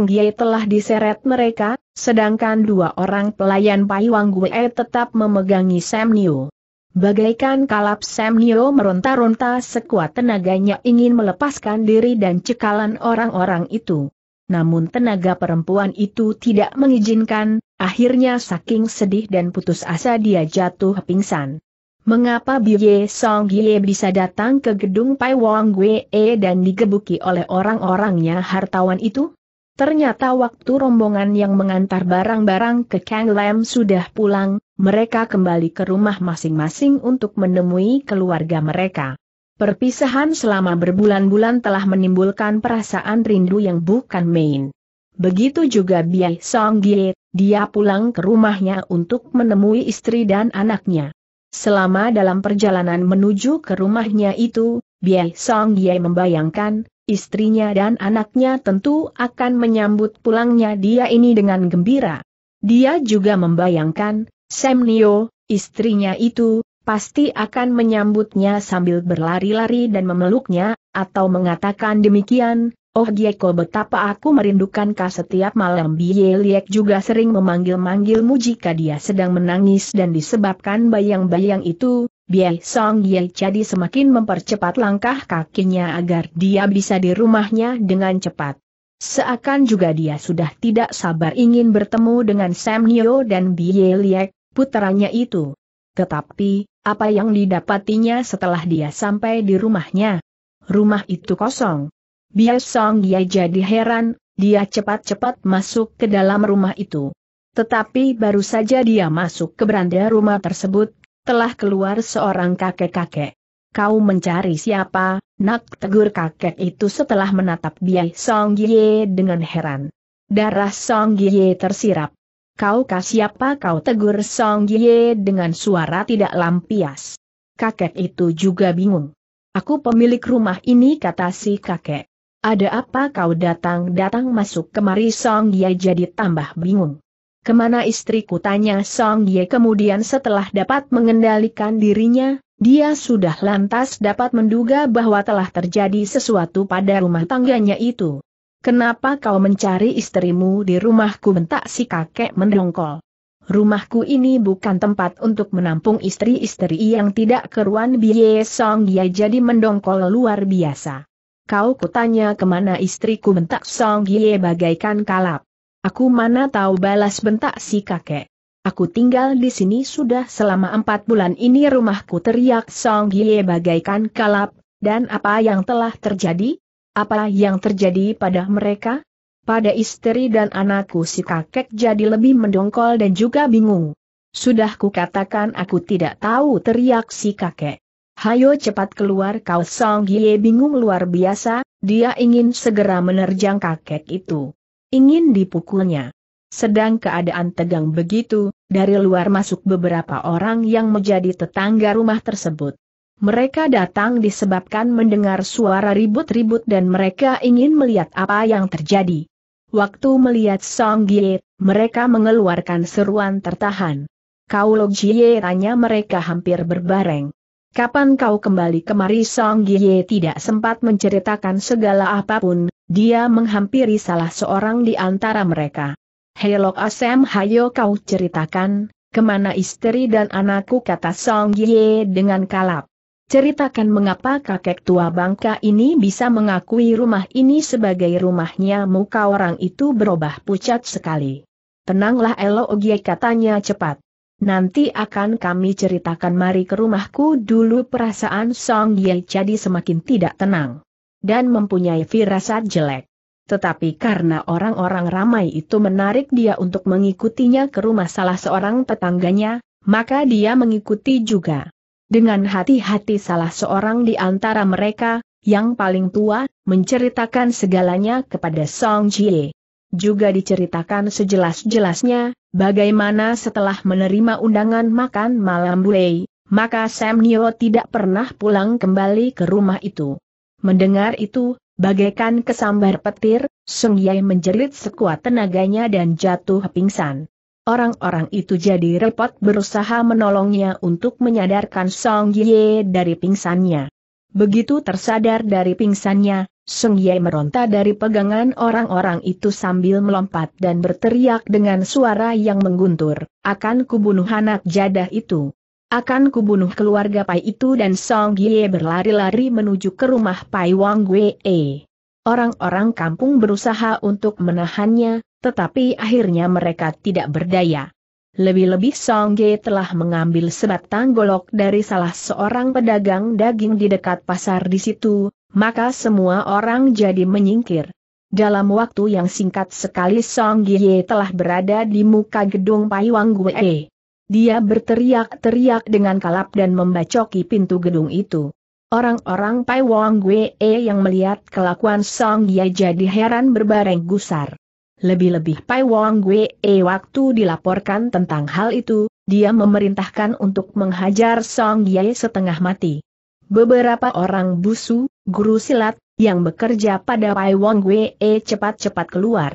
Ye telah diseret mereka, sedangkan dua orang pelayan Pai Wang Gue tetap memegangi Sam Niu. Bagaikan kalap Sam Niu meronta-ronta sekuat tenaganya ingin melepaskan diri dan cekalan orang-orang itu. Namun tenaga perempuan itu tidak mengizinkan, akhirnya saking sedih dan putus asa dia jatuh pingsan. Mengapa Biye Song Ye bisa datang ke gedung Pai Wang Gue dan digebuki oleh orang-orangnya hartawan itu? Ternyata waktu rombongan yang mengantar barang-barang ke Kang Lam sudah pulang, mereka kembali ke rumah masing-masing untuk menemui keluarga mereka. Perpisahan selama berbulan-bulan telah menimbulkan perasaan rindu yang bukan main. Begitu juga Biai Song Gie, dia pulang ke rumahnya untuk menemui istri dan anaknya. Selama dalam perjalanan menuju ke rumahnya itu, Biai Song Gie membayangkan, istrinya dan anaknya tentu akan menyambut pulangnya dia ini dengan gembira. Dia juga membayangkan, Semnio, istrinya itu, pasti akan menyambutnya sambil berlari-lari dan memeluknya, atau mengatakan demikian, Oh Gieko betapa aku merindukan kau setiap malam Bie Liek juga sering memanggil-manggilmu jika dia sedang menangis dan disebabkan bayang-bayang itu, Biai Song Ye jadi semakin mempercepat langkah kakinya agar dia bisa di rumahnya dengan cepat. Seakan juga dia sudah tidak sabar ingin bertemu dengan Sam Nyo dan Biai Liek, puteranya itu. Tetapi, apa yang didapatinya setelah dia sampai di rumahnya? Rumah itu kosong. Biai Song Ye jadi heran, dia cepat-cepat masuk ke dalam rumah itu. Tetapi baru saja dia masuk ke beranda rumah tersebut, telah keluar seorang kakek-kakek. Kau mencari siapa, nak tegur kakek itu setelah menatap Biai Song Ye dengan heran. Darah Song Ye tersirap. Kau kah siapa kau tegur Song Ye dengan suara tidak lampias. Kakek itu juga bingung. Aku pemilik rumah ini kata si kakek. Ada apa kau datang-datang masuk kemari Song Ye jadi tambah bingung. Kemana istriku tanya Song Ye kemudian setelah dapat mengendalikan dirinya, dia sudah lantas dapat menduga bahwa telah terjadi sesuatu pada rumah tangganya itu. Kenapa kau mencari istrimu di rumahku bentak si kakek mendongkol. Rumahku ini bukan tempat untuk menampung istri-istri yang tidak keruan Biye Song Ye jadi mendongkol luar biasa. Kau kutanya kemana istriku bentak Song Ye bagaikan kalap. Aku mana tahu balas bentak si kakek. Aku tinggal di sini sudah selama empat bulan ini rumahku teriak Song Ye bagaikan kalap, dan apa yang telah terjadi? Apa yang terjadi pada mereka? Pada istri dan anakku si kakek jadi lebih mendongkol dan juga bingung. Sudah kukatakan aku tidak tahu teriak si kakek. Hayo cepat keluar kau Song Ye bingung luar biasa, dia ingin segera menerjang kakek itu ingin dipukulnya. Sedang keadaan tegang begitu, dari luar masuk beberapa orang yang menjadi tetangga rumah tersebut. Mereka datang disebabkan mendengar suara ribut-ribut dan mereka ingin melihat apa yang terjadi. Waktu melihat Song Gie, mereka mengeluarkan seruan tertahan. Kau Jie tanya mereka hampir berbareng. Kapan kau kembali kemari Song Giye tidak sempat menceritakan segala apapun, dia menghampiri salah seorang di antara mereka. Helok Asem hayo kau ceritakan, kemana istri dan anakku kata Song Giye dengan kalap. Ceritakan mengapa kakek tua bangka ini bisa mengakui rumah ini sebagai rumahnya muka orang itu berubah pucat sekali. Tenanglah Elo Giye katanya cepat. Nanti akan kami ceritakan mari ke rumahku dulu perasaan Song Ye jadi semakin tidak tenang. Dan mempunyai firasat jelek. Tetapi karena orang-orang ramai itu menarik dia untuk mengikutinya ke rumah salah seorang tetangganya, maka dia mengikuti juga. Dengan hati-hati salah seorang di antara mereka, yang paling tua, menceritakan segalanya kepada Song Jie juga diceritakan sejelas-jelasnya, bagaimana setelah menerima undangan makan malam Bulei, maka Sam Nio tidak pernah pulang kembali ke rumah itu. Mendengar itu, bagaikan kesambar petir, Sung Yai menjerit sekuat tenaganya dan jatuh pingsan. Orang-orang itu jadi repot berusaha menolongnya untuk menyadarkan Song Ye dari pingsannya. Begitu tersadar dari pingsannya, Seng Ye meronta dari pegangan orang-orang itu sambil melompat dan berteriak dengan suara yang mengguntur, akan kubunuh anak jadah itu. Akan kubunuh keluarga Pai itu dan Song Ye berlari-lari menuju ke rumah Pai Wang Wei. Orang-orang kampung berusaha untuk menahannya, tetapi akhirnya mereka tidak berdaya. Lebih-lebih Song Yi telah mengambil sebatang golok dari salah seorang pedagang daging di dekat pasar di situ, maka semua orang jadi menyingkir. Dalam waktu yang singkat sekali Song Yi telah berada di muka gedung Pai Wang Gue. Dia berteriak-teriak dengan kalap dan membacoki pintu gedung itu. Orang-orang Pai Wang Gue yang melihat kelakuan Song Yi jadi heran berbareng gusar. Lebih-lebih Pai Wong Wei, e waktu dilaporkan tentang hal itu, dia memerintahkan untuk menghajar Song Yai setengah mati. Beberapa orang busu, guru silat, yang bekerja pada Pai Wong Wei e cepat-cepat keluar.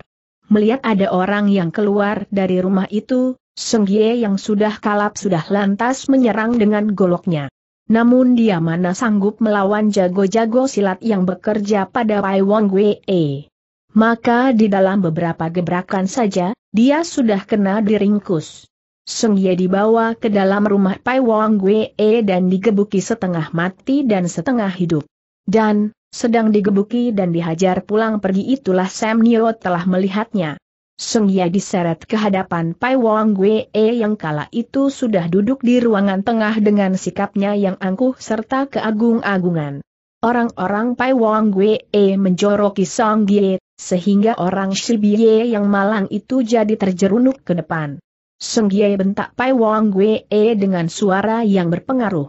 Melihat ada orang yang keluar dari rumah itu, Song Ye yang sudah kalap sudah lantas menyerang dengan goloknya. Namun dia mana sanggup melawan jago-jago silat yang bekerja pada Pai Wong Wei maka di dalam beberapa gebrakan saja, dia sudah kena diringkus. Seng Ye dibawa ke dalam rumah Pai Wong Gue dan digebuki setengah mati dan setengah hidup. Dan, sedang digebuki dan dihajar pulang pergi itulah Sam Nio telah melihatnya. Seng Ye diseret ke hadapan Pai Wong Gue yang kala itu sudah duduk di ruangan tengah dengan sikapnya yang angkuh serta keagung-agungan. Orang-orang Pai Wong Gue menjoroki Song Ye sehingga orang Shibie yang malang itu jadi terjerunuk ke depan. Senggye bentak Pai Wong Gue e dengan suara yang berpengaruh.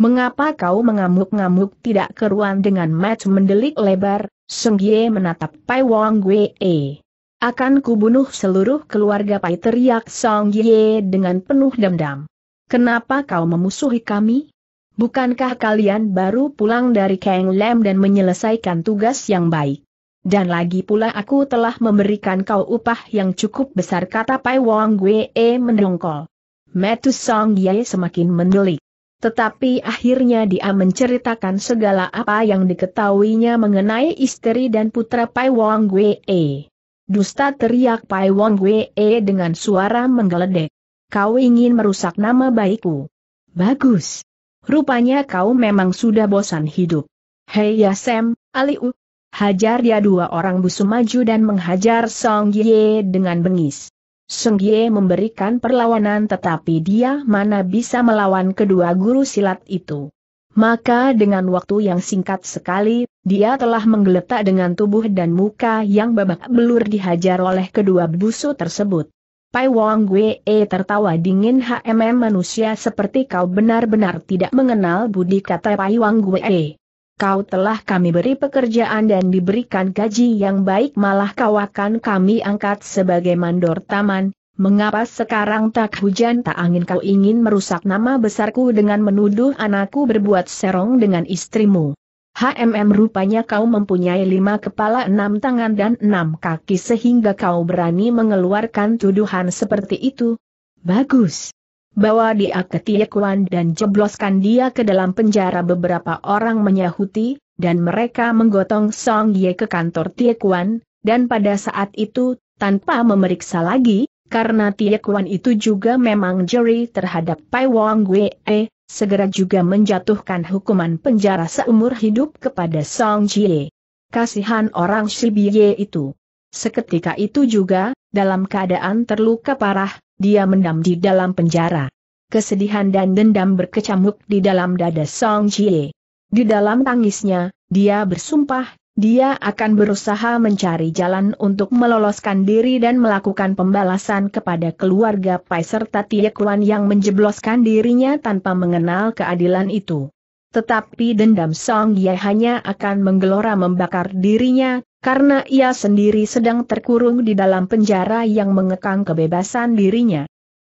Mengapa kau mengamuk-ngamuk tidak keruan dengan match mendelik lebar? Senggye menatap Pai Wong Gue. E. Akan kubunuh seluruh keluarga Pai teriak Senggie dengan penuh dendam. Kenapa kau memusuhi kami? Bukankah kalian baru pulang dari Kang Lam dan menyelesaikan tugas yang baik? Dan lagi pula aku telah memberikan kau upah yang cukup besar kata Pai Wong Gue mendongkol. Metu Song Ye semakin mendelik. Tetapi akhirnya dia menceritakan segala apa yang diketahuinya mengenai istri dan putra Pai Wong Gue. E. Dusta teriak Pai Wong Gue e dengan suara menggeledek. Kau ingin merusak nama baikku. Bagus. Rupanya kau memang sudah bosan hidup. Hei ya Sam, Aliu, hajar dia dua orang busu maju dan menghajar Song Ye dengan bengis. Song Ye memberikan perlawanan tetapi dia mana bisa melawan kedua guru silat itu. Maka dengan waktu yang singkat sekali, dia telah menggeletak dengan tubuh dan muka yang babak belur dihajar oleh kedua busu tersebut. Pai Wong Gue eh, tertawa dingin HMM manusia seperti kau benar-benar tidak mengenal budi kata Pai Wong Gue. Eh kau telah kami beri pekerjaan dan diberikan gaji yang baik malah kau akan kami angkat sebagai mandor taman, mengapa sekarang tak hujan tak angin kau ingin merusak nama besarku dengan menuduh anakku berbuat serong dengan istrimu? HMM rupanya kau mempunyai lima kepala enam tangan dan enam kaki sehingga kau berani mengeluarkan tuduhan seperti itu. Bagus bawa dia ke Tiekuan dan jebloskan dia ke dalam penjara beberapa orang menyahuti, dan mereka menggotong Song Ye ke kantor Tiekuan, dan pada saat itu, tanpa memeriksa lagi, karena Tiekuan itu juga memang juri terhadap Pai Wong Wei, eh, segera juga menjatuhkan hukuman penjara seumur hidup kepada Song Jie. Kasihan orang Shibiye itu. Seketika itu juga, dalam keadaan terluka parah, dia mendam di dalam penjara. Kesedihan dan dendam berkecamuk di dalam dada Song Jie. Di dalam tangisnya, dia bersumpah, dia akan berusaha mencari jalan untuk meloloskan diri dan melakukan pembalasan kepada keluarga Pai serta Tie Kuan yang menjebloskan dirinya tanpa mengenal keadilan itu. Tetapi dendam Song Jie hanya akan menggelora membakar dirinya, karena ia sendiri sedang terkurung di dalam penjara yang mengekang kebebasan dirinya.